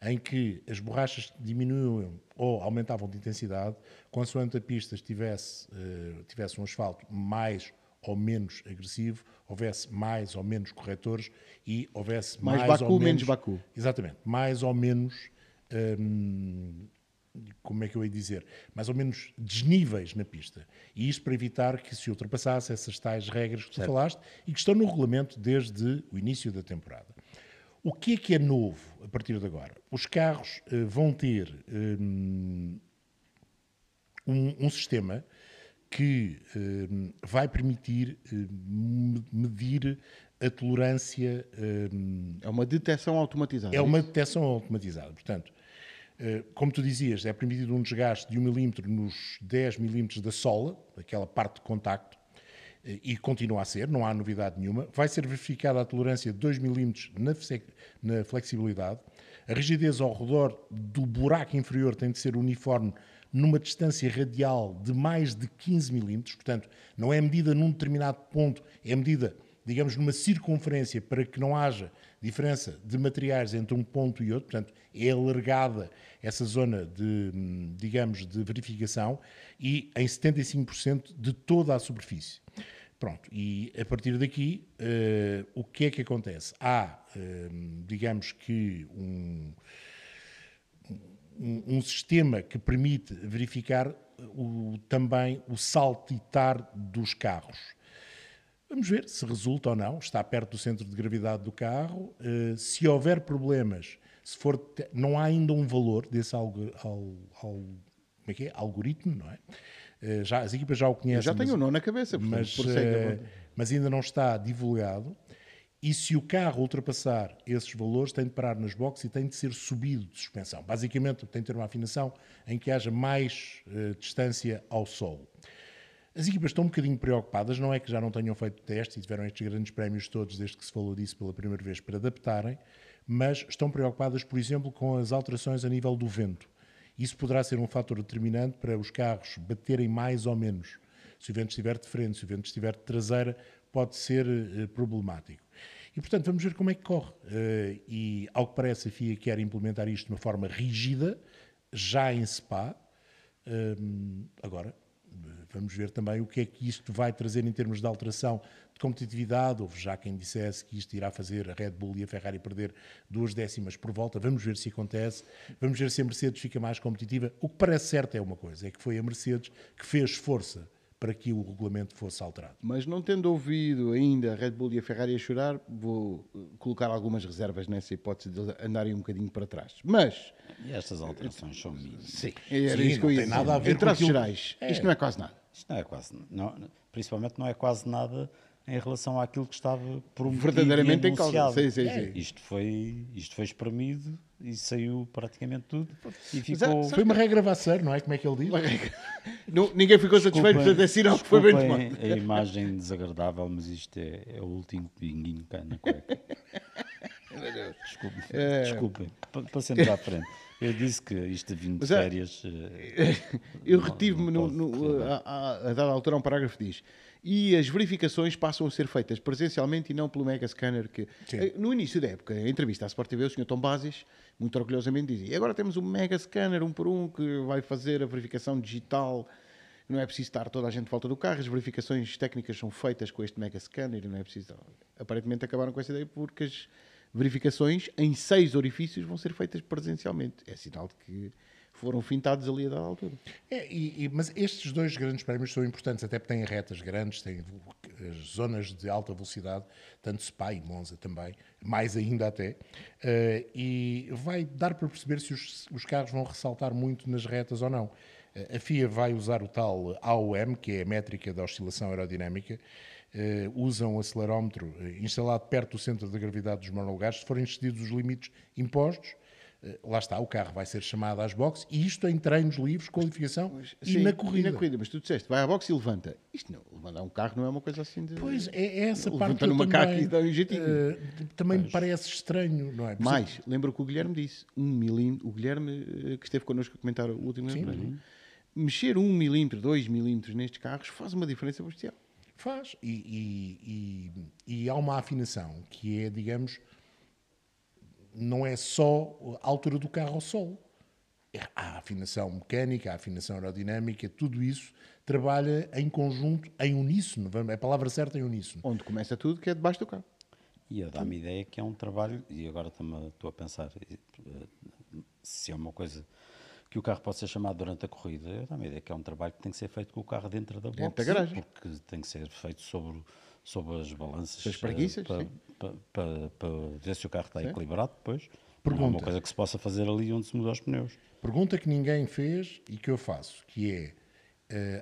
em que as borrachas diminuíam ou aumentavam de intensidade consoante a pista tivesse eh, tivesse um asfalto mais ou menos agressivo, houvesse mais ou menos corretores e houvesse mais, mais Baku, ou menos, menos Baku. Exatamente, mais ou menos hum, como é que eu hei de dizer, mais ou menos desníveis na pista. E isto para evitar que se ultrapassasse essas tais regras que tu certo. falaste e que estão no regulamento desde o início da temporada. O que é que é novo a partir de agora? Os carros uh, vão ter ehm, um, um sistema que um, ehm, vai permitir um, ehm, medir a tolerância. é uma detecção automatizada. É, é uma detecção automatizada. Portanto, eh, como tu dizias, é permitido um desgaste de 1 milímetro nos 10 milímetros da sola, aquela parte de contacto, eh, e continua a ser, não há novidade nenhuma. Vai ser verificada a tolerância de 2 milímetros na flexibilidade. A rigidez ao redor do buraco inferior tem de ser uniforme numa distância radial de mais de 15 milímetros, portanto, não é medida num determinado ponto, é medida, digamos, numa circunferência para que não haja diferença de materiais entre um ponto e outro, portanto, é alargada essa zona de, hum, digamos, de verificação e em 75% de toda a superfície. Pronto, e a partir daqui, uh, o que é que acontece? Há, uh, digamos que, um, um, um, sistema que permite verificar o, também o saltitar dos carros. Vamos ver se resulta ou não. Está perto do centro de gravidade do carro. Eh, se houver problemas, se for, não há ainda um valor desse algo, algo, como é que é? algoritmo, não é? Eh, já, as equipas já o conhecem. Eu já tenho o nome na cabeça, portanto, mas, prossegue, é eh, mas ainda não está divulgado. E se o carro ultrapassar esses valores, tem de parar nas boxes e tem de ser subido de suspensão. Basicamente, tem de ter uma afinação em que haja mais uh, distância ao solo. As equipas estão um bocadinho preocupadas, não é que já não tenham feito testes e tiveram estes grandes prémios todos desde que se falou disso pela primeira vez para adaptarem, mas estão preocupadas, por exemplo, com as alterações a nível do vento. Isso poderá ser um fator determinante para os carros baterem mais ou menos. Se o vento estiver de frente, se o vento estiver de traseira, pode ser eh, problemático. E, portanto, vamos ver como é que corre. Uh, e, ao que parece, a FIA quer implementar isto de uma forma rígida, já em SPA. Uh, agora, vamos ver também o que é que isto vai trazer em termos de alteração de competitividade. Houve já quem dissesse que isto irá fazer a Red Bull e a Ferrari perder duas décimas por volta. Vamos ver se acontece. Vamos ver se a Mercedes fica mais competitiva. O que parece certo é uma coisa: é que foi a Mercedes que fez força para que o regulamento fosse alterado. Mas não tendo ouvido ainda a Red Bull e a Ferrari a chorar, vou eh, colocar algumas reservas nessa hipótese de andarem um bocadinho para trás. Mas... E estas alterações são mínimas. Sim, era Sim, isso que eu Nada a ver em traços aquilo... gerais, é. isto não é quase nada. Isto não é quase... nada. principalmente não é quase nada em relação àquilo que estava prometido verdadeiramente e anunciado. em causa. Sim, sim, sim. É, isto foi isto foi espremido e saiu praticamente tudo e ficou... foi uma regravação, não é? Como é que ele diz? Regra... não, ninguém ficou satisfeito, portanto é sinal que foi bem tomado. a imagem desagradável, mas isto é, é o último pinguinho cá na cueca. Desculpem, é... desculpem, passemos à frente. Eu disse que isto de vindo de é- férias... Eh, eu retive-me, a, a dada altura, um parágrafo diz e as verificações passam a ser feitas presencialmente e não pelo mega scanner que Sim. Eh, no início da época, em entrevista à Sport TV, o Sr. Tom Bases muito orgulhosamente dizia: e "Agora temos um mega scanner um por um que vai fazer a verificação digital, não é preciso estar toda a gente de volta do carro, as verificações técnicas são feitas com este mega scanner, não é preciso". Aparentemente acabaram com essa ideia porque as verificações em seis orifícios vão ser feitas presencialmente. É sinal de que foram fintados ali a dada altura. É, e, e, mas estes dois grandes prémios são importantes, até porque têm retas grandes, têm zonas de alta velocidade, tanto Spa e Monza também, mais ainda até, uh, e vai dar para perceber se os, os, carros vão ressaltar muito nas retas ou não. Eh, a FIA vai usar o tal AOM, que é a métrica da oscilação aerodinâmica, Uh, usam um acelerómetro instalado perto do centro da gravidade dos monolugares. se forem excedidos os limites impostos, eh, lá está, o carro vai ser chamado às boxes, e isto em treinos livres, qualificação mas, e, sim, na corrida. e na corrida. Mas tu disseste, vai à boxe e levanta. Isto não, levantar um carro não é uma coisa assim de... Pois, é, é essa parte que também, e dá um Uh, também mas, me parece estranho, não é? Por mais, exemplo, lembro que o Guilherme disse, um milímetro, o Guilherme eh, que esteve connosco a comentar o último sim, lembro, é? mexer um milímetro, dois milímetros nestes carros faz uma diferença bestial. Faz, e, e, e, e há uma afinação que é, digamos não é só a altura do carro ao sol. É, há a afinação mecânica, a afinação aerodinâmica, tudo isso trabalha em conjunto, em uníssono, é a palavra certa, em é uníssono. Onde começa tudo, que é debaixo do carro. E eu dá-me ideia que é um trabalho, e agora estou a pensar eh, se é uma coisa que o carro pode ser chamado durante a corrida, eu dá-me ideia que é um trabalho que tem que ser feito com o carro dentro da box, porque tem que ser feito sobre sobre as balanças. As eh, preguiças, para, Para, para, para, ver se o carro está sim. equilibrado depois. Pergunta. Não é uma coisa que se possa fazer ali onde se mudou os pneus. Pergunta que ninguém fez e que eu faço, que é,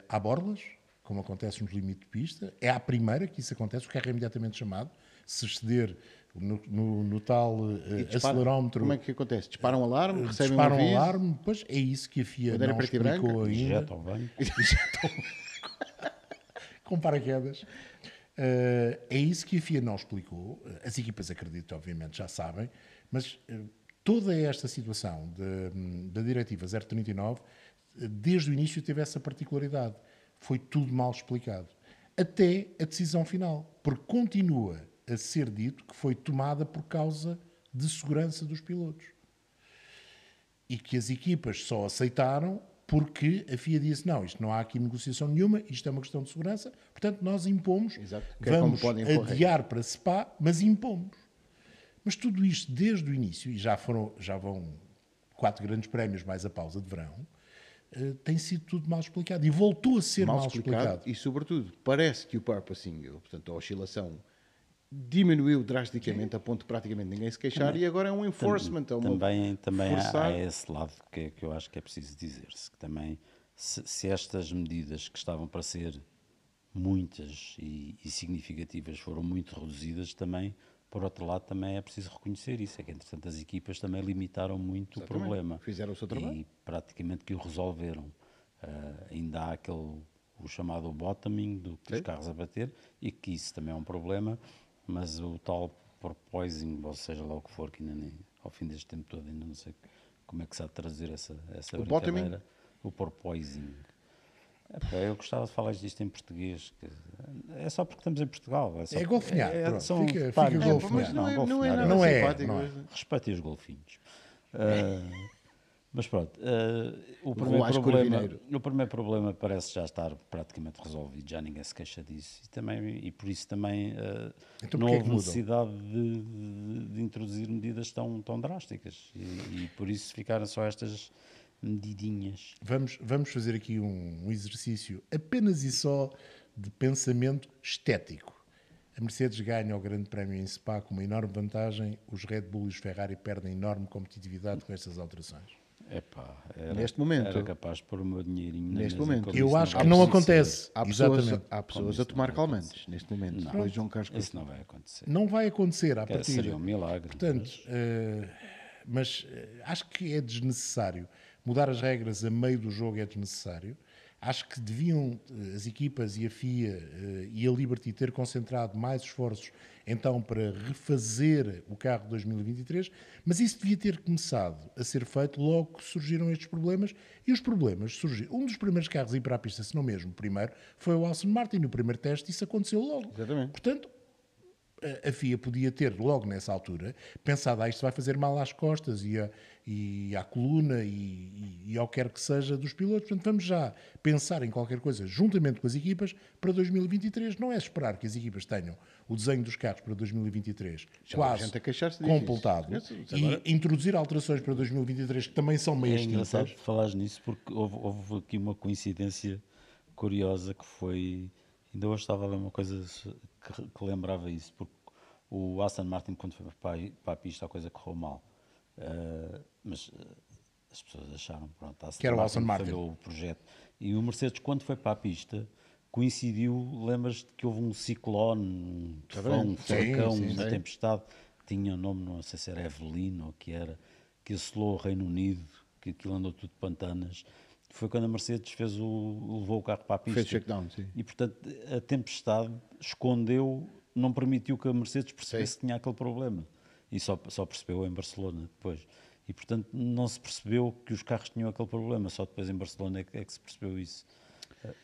uh, há borlas, como acontece nos limites de pista, é a primeira que isso acontece, o carro é imediatamente chamado, se exceder no, no, no tal uh, dispara, acelerómetro... Como é que acontece? Disparam um alarme, uh, recebem disparam um aviso? Disparam alarme, pois é isso que a FIA não explicou branca, ainda. Injetam banco. Com paraquedas. Eh, é isso que a FIA não explicou. As equipas, acredito, obviamente, já sabem, mas eh, toda esta situação da Diretiva 039, eh, desde o início, teve essa particularidade. Foi tudo mal explicado. Até a decisão final, porque continua a ser dito que foi tomada por causa de segurança dos pilotos. E que as equipas só aceitaram porque a FIA disse, não, isto não há aqui negociação nenhuma, isto é uma questão de segurança, portanto nós impomos, é vamos adiar para SPA, mas impomos. Mas tudo isto desde o início, e já, foram, já vão quatro grandes prémios mais a pausa de verão, eh, tem sido tudo mal explicado. E voltou a ser mal, mal explicado, explicado, E, sobretudo, parece que o purposing, portanto, a oscilação diminuiu drasticamente a ponto de praticamente ninguém se queixar também, e agora é um enforcement. Também, é uma também também há, há, esse lado que, que eu acho que é preciso dizer-se, que também se, se, estas medidas que estavam para ser muitas e, e, significativas foram muito reduzidas também, por outro lado também é preciso reconhecer isso, é que entretanto as equipas também limitaram muito Exatamente. o problema. Fizeram o seu trabalho. E praticamente que o resolveram. Uh, ainda há aquele, o chamado bottoming do, dos Sim. carros a bater e que isso também é um problema mas o tal porpoising, ou seja lá o que for, que ainda nem, ao fim deste tempo todo ainda não sei como é que se há traduzir essa, essa o brincadeira. Bottoming? O porpoising. Eu gostava de falar disto em português. É só porque estamos em Portugal. É, é golfinhar. É, é, são fica, fica golfinhar. Não, não, golfinhar. É, não, é, não, é, não, é, não é. é. Respeite os golfinhos. Uh, mas pronto, uh, o, primeiro problema, o primeiro problema parece já estar praticamente resolvido, já ninguém se queixa disso e, também, e por isso também uh, então, não é houve é necessidade de, de, de, introduzir medidas tão, tão drásticas e, e, por isso ficaram só estas medidinhas. Vamos, vamos fazer aqui um, um exercício apenas e só de pensamento estético. A Mercedes ganha o Grande Prémio em Spa com uma enorme vantagem, os Red Bull e os Ferrari perdem enorme competitividade com estas alterações. Epá, era, neste momento. Era capaz de pôr o meu dinheirinho neste momento. Eu acho que não acontece. Há pessoas, Exatamente. há pessoas a tomar calmantes neste momento. Não, Depois João Carlos isso não vai acontecer. Não vai acontecer à partida. Seria um milagre. Portanto, mas, uh, mas eh, acho que é desnecessário. Mudar as regras a meio do jogo é desnecessário. Acho que deviam eh, as equipas e a FIA eh, e a Liberty ter concentrado mais esforços então para refazer o carro 2023, mas isso devia ter começado a ser feito logo que surgiram estes problemas e os problemas surgiram. Um dos primeiros carros a ir para a pista, se não mesmo o primeiro, foi o Aston Martin no primeiro teste e isso aconteceu logo. Exatamente. Portanto, a FIA podia ter, logo nessa altura, pensado, ah, isto vai fazer mal às costas e, a, e à coluna e, e, e, ao quer que seja dos pilotos. Portanto, vamos já pensar em qualquer coisa juntamente com as equipas para 2023. Não é esperar que as equipas tenham o desenho dos carros para 2023 já é quase completado e introduzir alterações para 2023 que também são meio é engraçado falar nisso porque houve, houve aqui uma coincidência curiosa que foi Ainda hoje estava a ler uma coisa que, que lembrava isso, porque o Aston Martin, quando foi para, para a pista, a coisa correu mal. Uh, mas uh, as pessoas acharam, pronto, Aston que era o Aston Martin o projeto. E o Mercedes, quando foi para a pista, coincidiu, lembras-te que houve um ciclone, um é tufão, um furacão, uma sim. tempestade, tinha um nome, não sei se era Evelino ou que era, que assolou o Reino Unido, que aquilo andou tudo pantanas foi quando a Mercedes fez o, levou o carro para a pista. Fez checkdown, sim. E portanto a tempestade escondeu, não permitiu que a Mercedes percebesse sim. que tinha aquele problema. E só, só percebeu em Barcelona depois. E portanto não se percebeu que os carros tinham aquele problema, só depois em Barcelona é que, é que se percebeu isso. Eh,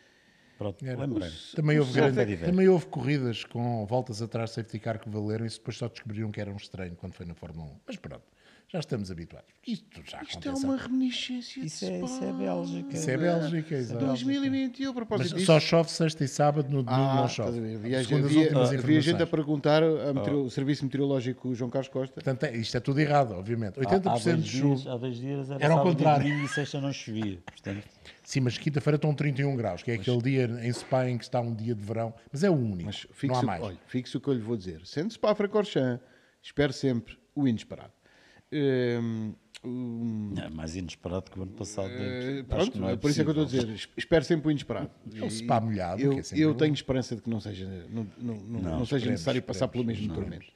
pronto, Era, os, é? também, houve grande, também houve corridas com voltas atrás safety car que valeram e depois só descobriram que era um estranho quando foi na Fórmula 1. Mas pronto já estamos habituados. Isto já Isto é uma reminiscência isso de é, isso é, é, é Bélgica. Isso é Bélgica, exato. 2021, a propósito Mas só chove sexta e sábado, no domingo ah, não chove. Havia, havia, gente a perguntar ao ah. Serviço Meteorológico João Carlos Costa. Portanto, é, isto é tudo errado, obviamente. 80% de chuva. Há dois dias era, era ao contrário. E sexta não chovia, portanto. Sim, mas quinta-feira estão 31 graus, que é mas, aquele dia em Spa em que está um dia de verão, mas é o único. Mas fixo, não há mais. Olha, fixo o que eu lhe vou dizer. Sendo Spa Fracorchamps, espero sempre o inesperado. Um, ehm, é mais inesperado que o ano passado. Uh, pronto, é por isso é que eu estou a dizer. Espero sempre o inesperado. É um spa molhado. Eu, é eu tenho esperança de que não seja, não, não, não, não seja necessário passar pelo mesmo é tormento. Um,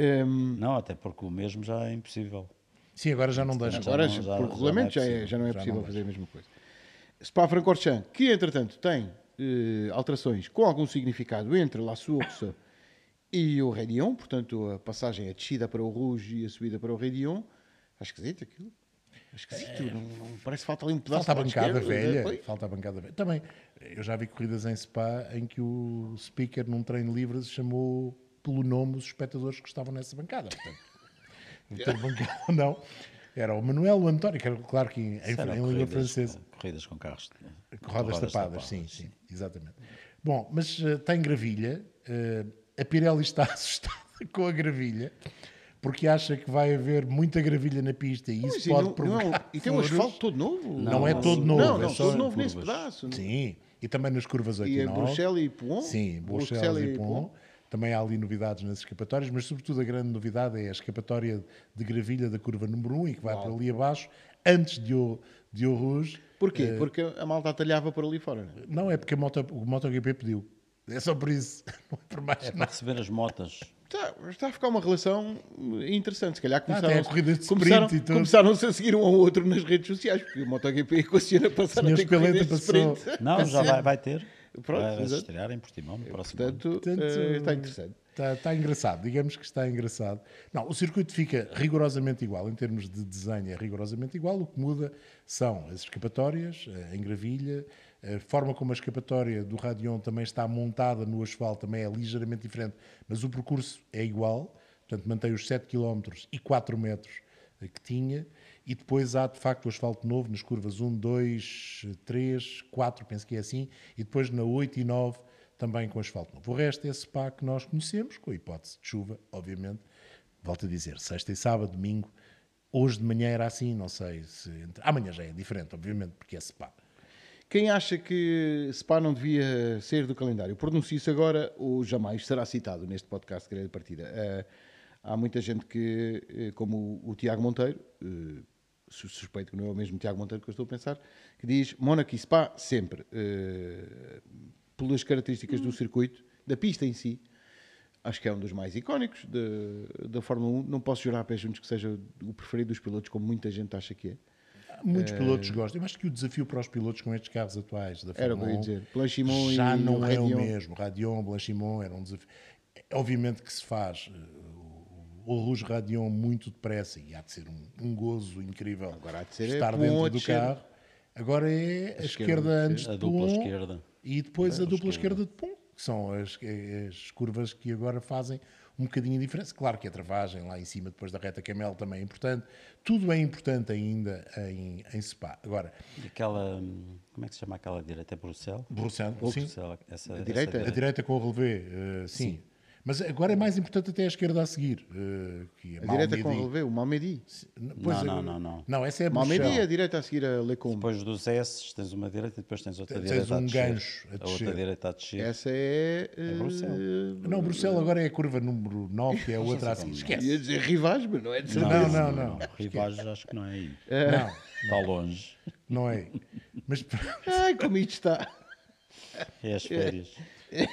ehm, não, até porque o mesmo já é impossível. Sim, agora já não deixa. Agora, já já, por regulamento, é já, é, é, já não é possível fazer a mesma coisa. Spa-Francorchamps, que entretanto tem uh, alterações com algum significado entre La Source e o Rédion, portanto, a passagem, a descida para o Rouge e a subida para o Rédion. Está esquisito aquilo. Esquisito, é... não, não, parece falta ali um pedaço falta a bancada é? velha, falta a bancada velha. Também, eu já vi corridas em Spa em que o speaker num treino livre se chamou pelo nome os espectadores que estavam nessa bancada, portanto. Interbancada então, ou não. Era o Manuel o António, que era claro que em, em língua francesa. Corridas com carros. Rodas, rodas tapadas, tapadas sim, sim, sim, exatamente. Bom, mas uh, gravilha, uh, a Pirelli está assustada com a gravilha porque acha que vai haver muita gravilha na pista e isso pode não, provocar. Não, e tem um asfalto todo novo? Não, não é todo novo. Não, é não, é todo novo nesse pedaço. Sim, e também nas curvas aqui. E é Bruxelas e Pouon? Sim, Bruxelas e Pouon. Também há ali novidades nas escapatórias, mas sobretudo a grande novidade é a escapatória de gravilha da curva número 1 um, e que vai Uau. para ali abaixo, antes de o, de o Rouge. Porquê? Uh, porque a malta atalhava para ali fora, não é? Não, é porque a moto, o MotoGP pediu. É só por isso. Não é por mais é nada. para receber as motas. Está, está a ficar uma relação interessante. Se calhar ah, começaram, ah, começaram, e tudo. começaram -se a seguir um ao outro nas redes sociais, porque o MotoGP equaciona passar a ter corridas de sprint. Não, já vai, vai ter. Pronto, Vai estrear em Portimão no próximo Portanto, ano. Eh, portanto, está interessante. Está, está, engraçado, digamos que está engraçado. Não, o circuito fica rigorosamente igual, em termos de desenho é rigorosamente igual, o que muda são as escapatórias eh, em gravilha, a forma como a escapatória do Radion também está montada no asfalto também é ligeiramente diferente, mas o percurso é igual, portanto mantém os 7 km e 4 metros eh, que tinha, e depois há de facto o asfalto novo nas curvas 1, 2, 3, 4, penso que é assim, e depois na 8 e 9 também com asfalto novo. O resto é esse que nós conhecemos, com a hipótese de chuva, obviamente, volto a dizer, sexta e sábado, domingo, hoje de manhã era assim, não sei se... Entre... Amanhã já é diferente, obviamente, porque é SPA. Quem acha que SPA não devia ser do calendário? Pronuncie-se agora ou jamais será citado neste podcast de Grande Partida. Uh, há muita gente que, eh, como o Tiago Monteiro... Uh, suspeito que não é o mesmo Tiago Monteiro que eu estou a pensar, que diz Monaco e Spa sempre, uh, pelas características hum. do circuito, da pista em si, acho que é um dos mais icónicos de, da Fórmula 1. Não posso jurar a pé juntos que seja o preferido dos pilotos, como muita gente acha que é. Muitos eh, pilotos gostam. Eu acho que o desafio para os pilotos com estes carros atuais da Fórmula 1 era dizer. já não o é o mesmo. Radion, Blanchimont, era um desafio. Obviamente que se faz eh, o Rouge Radion muito depressa e há de ser um, um gozo incrível Agora há de ser estar é dentro do carro. Agora é a, a esquerda, esquerda, antes de a dupla esquerda. e depois é, a, a dupla esquerda. esquerda de Pum, que são as, é, as curvas que agora fazem um bocadinho a diferença. Claro que a travagem lá em cima, depois da reta Camel, também é importante. Tudo é importante ainda em, em Spa. Agora. E aquela. Como é que se chama aquela direita? É Bruxelas? Bruxelas, sim. Bruxelles, essa, a direita? Essa direita. A direita com o relevé, uh, sim. sim. Mas agora é mais importante até a esquerda a seguir. Eh, que é a direita com Releveu, o Malmedi. Pois, não, não, eh, não, não. Não, essa é a Malmedi é a direita a seguir a Lecombe. Depois dos S tens uma direita e depois tens outra tens direita um a descer. gancho a, descer. a outra direita a descer. Essa é... Eh, é Bruxelas. Não, Bruxelas agora é a curva número 9, que é a outra é a seguir. Esquece. Ia dizer Rivais, mas não é de certeza. Não, não, não. Rivais acho que não é aí. Não. É. Está longe. Não é. Mas... Ai, como isto está. É as férias. É.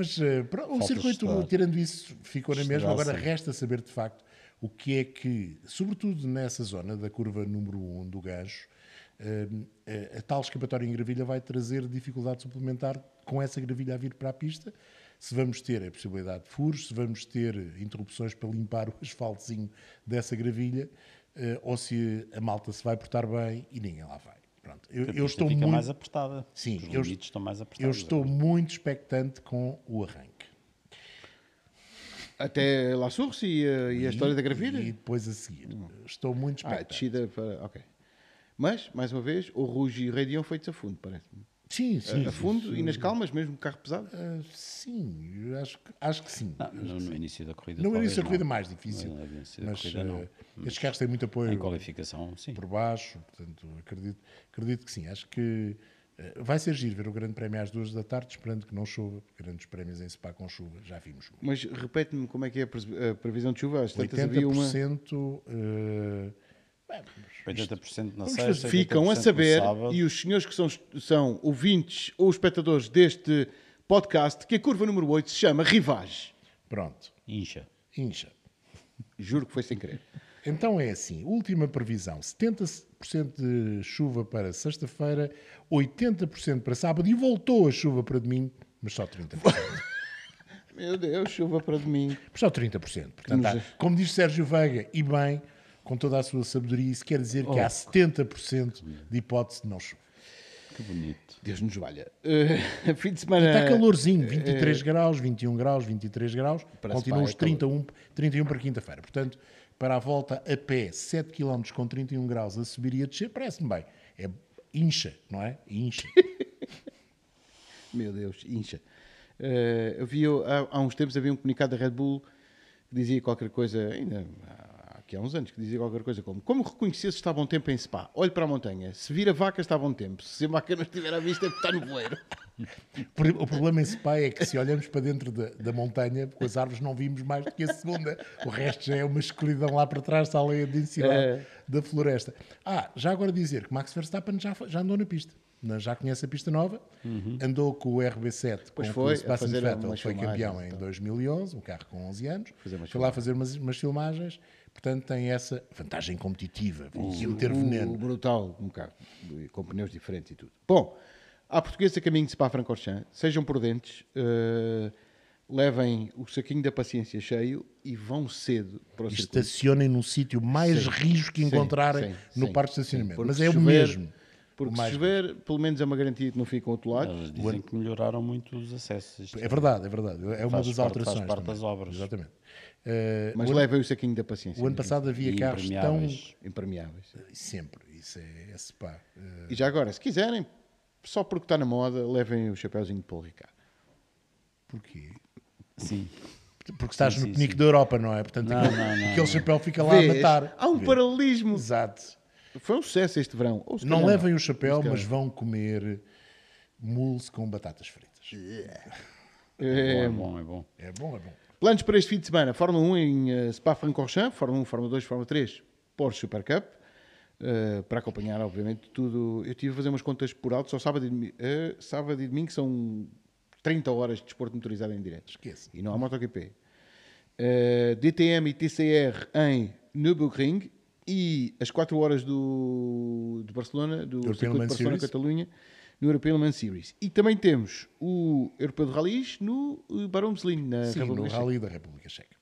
Mas eh, pronto, o circuito, estar. tirando isso, ficou na mesma. Agora resta saber de facto o que é que, sobretudo nessa zona da curva número 1 um do gancho, ehm, a, a tal escapatória em gravilha vai trazer dificuldade suplementar com essa gravilha a vir para a pista. Se vamos ter é a possibilidade de furos, se vamos ter interrupções para limpar o asfaltozinho dessa gravilha, eh, ou se a malta se vai portar bem e ninguém lá vai. Pronto, eu, eu estou fica muito, mais apertada. Sim, Os eu, estão mais apertados. Eu estou é? muito expectante com o arranque. Até La Source e, e, e, a história da gravidez E depois a seguir. Hum. Estou muito ah, é expectante. Ah, para... Ok. Mas, mais uma vez, o Ruge e o Radião foi desafundo, parece-me. Sim, é, sim. A fundo isso. e nas calmas, mesmo carro pesado? Uh, sim, acho, acho que sim. Não, ah, acho no, que sim. início da corrida. No início da corrida não. mais difícil. mas corrida, não. Eh, estes carros têm muito apoio. Em qualificação, sim. Por baixo, portanto, acredito, acredito que sim. Acho que uh, vai ser giro ver o Grande Prémio às duas da tarde, esperando que não chova. Grandes Prémios em Spa com chuva, já vimos. Mas repete-me como é que é a previsão de chuva? Às 80% havia uma... Uh, 80% é, na sexta, ficam a saber, e os senhores que são, são ouvintes ou espectadores deste podcast, que a curva número 8 se chama Rivage. Pronto. Incha. Incha. Juro que foi sem querer. Então é assim, última previsão, 70% de chuva para sexta-feira, 80% para sábado e voltou a chuva para domingo, mas só 30%. Meu Deus, chuva para domingo. Mas só 30%. Portanto, há, como diz Sérgio Veiga, e bem, com toda a sua sabedoria. Isso quer dizer oh, que há 70% de hipótese de não chover. Que bonito. Deus nos valha. Uh, fim de semana. está calorzinho, 23 uh, eh, eh, graus, 21 graus, 23 graus. Continuam os 31, 31 para quinta-feira. Portanto, para a volta a pé, 7 km com 31 graus a subir e a descer, parece-me bem. É incha, não é? Incha. Meu Deus, incha. Uh, havia, há, há, uns tempos havia um comunicado da Red Bull que dizia qualquer coisa, ainda que há uns anos, que dizia qualquer coisa como como reconhecer se está bom tempo em Spa? Olhe para a montanha. Se vira vaca, está bom tempo. Se a vaca não estiver à vista, é está no voeiro. O problema em Spa é que se olhamos para dentro da, da montanha, com as árvores não vimos mais do que a segunda. O resto já é uma escuridão lá para trás, está a lei é. da floresta. Ah, já agora dizer que Max Verstappen já, já andou na pista já conhece a pista nova, uhum. andou com o RB7, com foi, o Sebastian Vettel, foi campeão então. em 2011, um carro com 11 anos, foi lá fazer umas, umas filmagens Portanto, tem essa vantagem competitiva. o ter veneno. Brutal, um bocado. Com pneus diferentes e tudo. Bom, a portuguesa caminho de Spa-Francorchamps. Sejam prudentes. Uh, levem o saquinho da paciência cheio e vão cedo para o circuito. Estacionem num sítio mais sim, rijo que encontrarem sim, no parque de estacionamento. Mas é chover, o mesmo. Porque mais se chover, pelo menos é uma garantia que não ficam outro Eles dizem ano... que melhoraram muito os acessos. É verdade, é verdade. É uma faz das alterações. faz parte também. das obras. Exatamente. Uh, Mas leva o saquinho da paciência. O ano passado havia carros tão. Impermeáveis. Eh, sempre, isso é, é Uh... E já agora, se quiserem, só porque está na moda, levem o chapéuzinho de Paulo Ricardo. Porquê? Sim. Porque estás sim, no penico da Europa, não é? Portanto, não, aquele, não, não, aquele chapéu fica lá Vês? a matar. Há um paralelismo. Exato. Foi um sucesso este verão. não levem o chapéu, mas vão comer mousse com batatas fritas. Yeah. É, é, bom, é bom. É bom, é bom. É bom. Planos para este fim de semana: Fórmula 1 em eh, Spa-Francorchamps, Fórmula 1, Fórmula 2, Fórmula 3, Porsche Super Cup. Uh, para acompanhar, obviamente, tudo. Eu tive a fazer umas contas por alto, só sábado e, domingo, uh, eh, sábado e domingo são 30 horas de desporto motorizado em direto. Esquece. E não há MotoGP. Uh, DTM e TCR em Nürburgring e as 4 horas do, de Barcelona, do circuito de Barcelona-Catalunha no European Le Mans Series. E também temos o Europeu de Rallys no eh, Barão Muslim, na Sim, República no Checa. Rally da República Checa.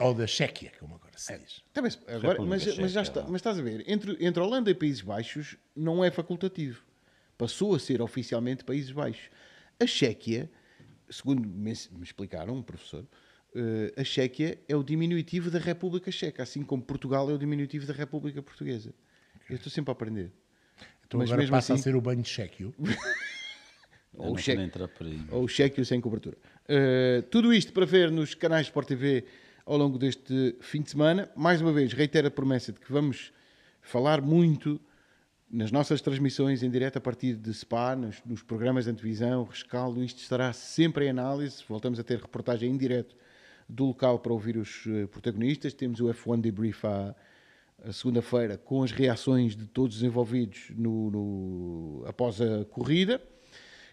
Ou da Chequia, como agora se diz. É, também, agora, mas, Checa, mas, já está, mas estás a ver, entre, entre Holanda e Países Baixos não é facultativo. Passou a ser oficialmente Países Baixos. A Chequia, segundo me, me explicaram, um professor, eh, a Chequia é o diminutivo da República Checa, assim como Portugal é o diminutivo da República Portuguesa. Okay. Eu estou sempre a aprender. Então mas agora mesmo passa assim... a ser o banho de chequio. ou, o cheque... ou o chequio sem cobertura. Uh, tudo isto para ver nos canais de Sport TV ao longo deste fim de semana. Mais uma vez, reitero a promessa de que vamos falar muito nas nossas transmissões em direto a partir de SPA, nos, nos programas de televisão, rescaldo, isto estará sempre em análise. Voltamos a ter reportagem em direto do local para ouvir os eh, protagonistas. Temos o F1 Debrief à, a segunda-feira com as reações de todos os envolvidos no, no, após a corrida.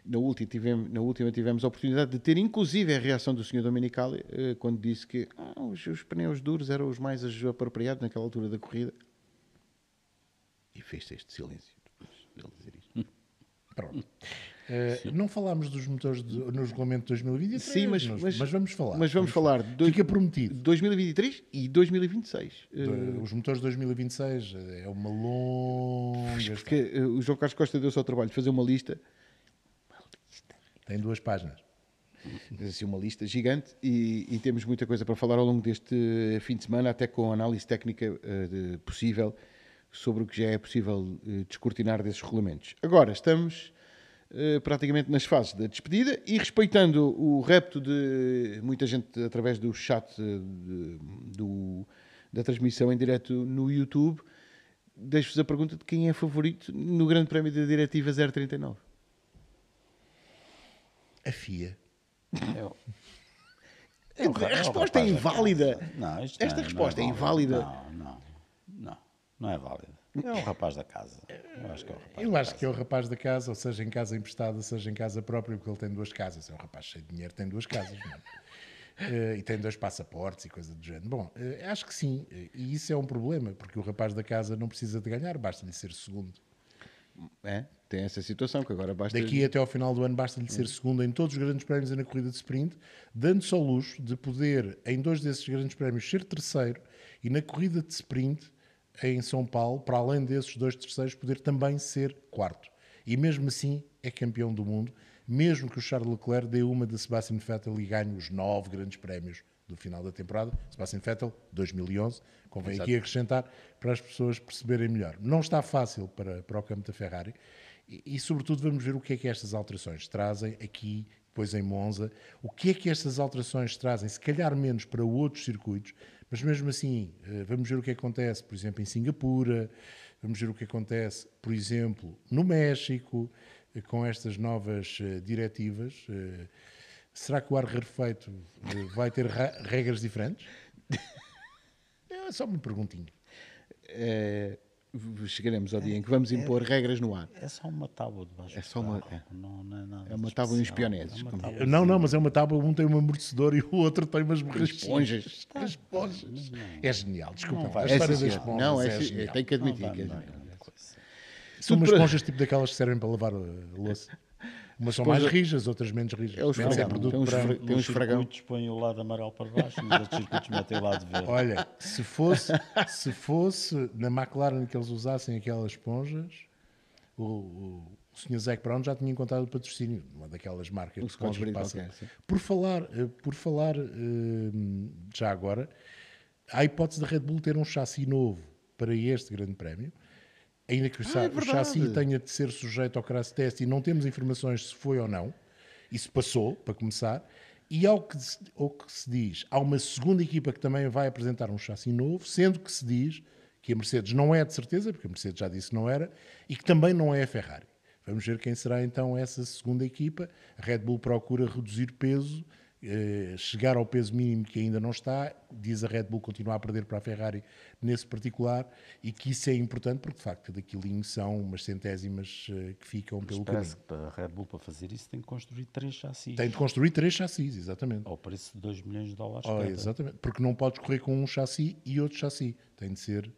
Na última, tivemos, na última tivemos a oportunidade de ter, inclusive, a reação do Sr. Domenicali eh, quando disse que ah, os, os pneus duros eram os mais apropriados naquela altura da corrida. E fez este silêncio. Pronto. Eh, não falámos dos motores de, no regulamento de 2023, Sim, mas, nos, mas, mas, vamos falar. Mas vamos, falar. Dois, Fica prometido. 2023 e 2026. Eh, Do, os motores de 2026 eh, é uma longa. Porque história. o João Carlos Costa deu-se ao trabalho de fazer uma lista. Uma lista. Tem duas páginas. assim, uma lista gigante e, e, temos muita coisa para falar ao longo deste fim de semana, até com análise técnica uh, de, possível sobre o que já é possível descortinar desses regulamentos. Agora, estamos praticamente nas fases da despedida e respeitando o repto de muita gente através do chat de, do, da transmissão em direto no YouTube, deixo-vos a pergunta de quem é favorito no Grande Prémio da Diretiva 039. A FIA. Eu... a resposta é inválida. Não, Esta não, resposta não é, é inválida. Não, não, não, não é válida. É um rapaz da casa. Eu acho que é o rapaz, Eu acho que é o rapaz da casa, ou seja, em casa emprestada, seja em casa própria, porque ele tem duas casas. É um rapaz cheio de dinheiro, tem duas casas, mano. É? Uh, eh, e tem dois passaportes e coisa do género. Bom, uh, acho que sim, uh, e isso é um problema, porque o rapaz da casa não precisa de ganhar, basta-lhe ser segundo. É, tem essa situação que agora basta. Daqui até ao final do ano basta-lhe ser segundo em todos os grandes prémios e na corrida de sprint, dando-se ao luxo de poder, em dois desses grandes prémios, ser terceiro e na corrida de sprint em São Paulo, para além desses dois terceiros, poder também ser quarto. E mesmo assim é campeão do mundo, mesmo que o Charles Leclerc dê uma de Sebastian Vettel e ganhe os nove grandes prémios do final da temporada. Sebastian Vettel, 2011, convém Exato. aqui acrescentar para as pessoas perceberem melhor. Não está fácil para, para o campo da Ferrari e, e, sobretudo, vamos ver o que é que estas alterações trazem aqui depois em Monza. O que é que estas alterações trazem? Se calhar menos para outros circuitos, mas mesmo assim, eh, vamos ver o que acontece, por exemplo, em Singapura, vamos ver o que acontece, por exemplo, no México, eh, com estas novas eh, diretivas. Será que o ar refeito vai ter regras diferentes? É só uma perguntinha. É, chegaremos ao é, dia em que vamos é, impor é, regras no ar. É só uma tábua de baixo. É só uma, é. Não, não é, é, é uma tábua de eh, espioneses. Tábua não, não, assim. mas é uma tábua, um tem um amortecedor e o outro tem umas borrachinhas. Esponjas. esponjas. É genial, desculpa. Não, vai, é as esponjas, não, é, é, tenho que admitir não, que é genial. São umas esponjas tipo daquelas que servem para lavar a eh, louça. Umas são mais rijas, outras menos rijas. É os é produto tem uns, para, tem uns circuitos põem o lado amarelo para baixo e os outros circuitos metem o lado verde. Olha, se fosse, se fosse na McLaren que eles usassem aquelas esponjas, o, o, o Sr. Zac Brown já tinha encontrado o patrocínio de uma daquelas marcas o de que passam. Qualquer, por falar, eh, por falar eh, já agora, há a hipótese da Red Bull ter um chassi novo para este grande prémio ainda que o, ah, é o chassi tenha de ser sujeito ao crash test e não temos informações se foi ou não, isso passou, para começar, e ao que, ao que se diz, há uma segunda equipa que também vai apresentar um chassi novo, sendo que se diz que a Mercedes não é de certeza, porque a Mercedes já disse que não era, e que também não é a Ferrari. Vamos ver quem será então essa segunda equipa. A Red Bull procura reduzir peso, eh, chegar ao peso mínimo que ainda não está. Diz a Red Bull continuar a perder para a Ferrari nesse particular e que isso é importante porque de facto daquilo são umas centésimas eh, que ficam Mas pelo caminho. que a Red Bull para fazer isso tem que construir três chassis. Tem de construir três chassis, exatamente. Ao preço de 2 milhões de dólares oh, Exatamente, porque não podes correr com um chassi e outro chassi, tem de ser,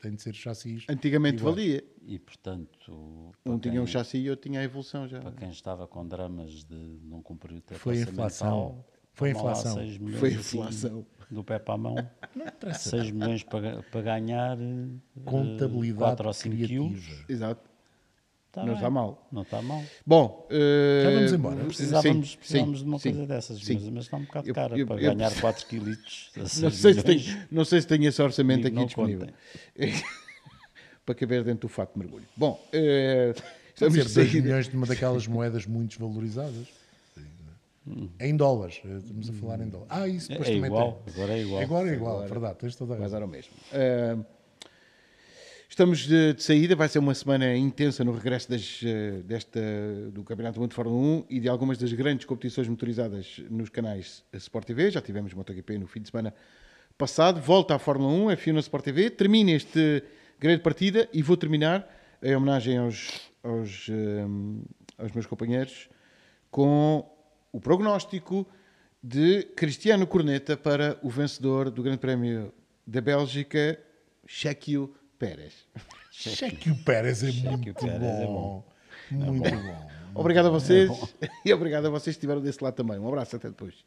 tem de ser chassis. Antigamente valia. E portanto... Um tinha um chassi e outro tinha a evolução já. Para quem estava com dramas de não cumprir o tempo Foi a inflação. Foi a inflação. Foi a assim inflação do pé para a mão, 6 milhões para, para ganhar eh, contabilidade 4 ou 5 quilos. Exato. Tá não bem. está mal. Não está mal. Bom, uh... já vamos eh, embora. Precisávamos, sim, precisávamos sim, de uma sim, coisa dessas, mas, mas está um bocado caro cara eu, para eu, ganhar eu... 4 quilitos. Não sei, se tenho, não sei se tenho esse orçamento aqui disponível. para caber dentro do fato de mergulho. Bom, uh... Eh, estamos a 2 milhões de uma daquelas moedas muito desvalorizadas. Hum. Em dólares, eh, estamos a falar em dólares. Ah, isso é depois é, é também igual, tem. Agora é igual. Agora é igual, agora, é verdade, tens toda a razão. Mas era o mesmo. Uh, estamos de, de, saída, vai ser uma semana intensa no regresso das, eh, desta, do Campeonato do Mundo de Fórmula 1 e de algumas das grandes competições motorizadas nos canais Sport TV. Já tivemos MotoGP no fim de semana passado. Volta à Fórmula 1, F1 na Sport TV. Termina este grande partida e vou terminar em homenagem aos, aos, aos meus companheiros com o prognóstico de Cristiano Corneta para o vencedor do Grande Prémio da Bélgica, Chequio Pérez. Chequio Pérez é muito Pérez é bom. É bom. Muito é bom. bom. Obrigado a vocês é e obrigado a vocês que estiveram desse lado também. Um abraço, até depois.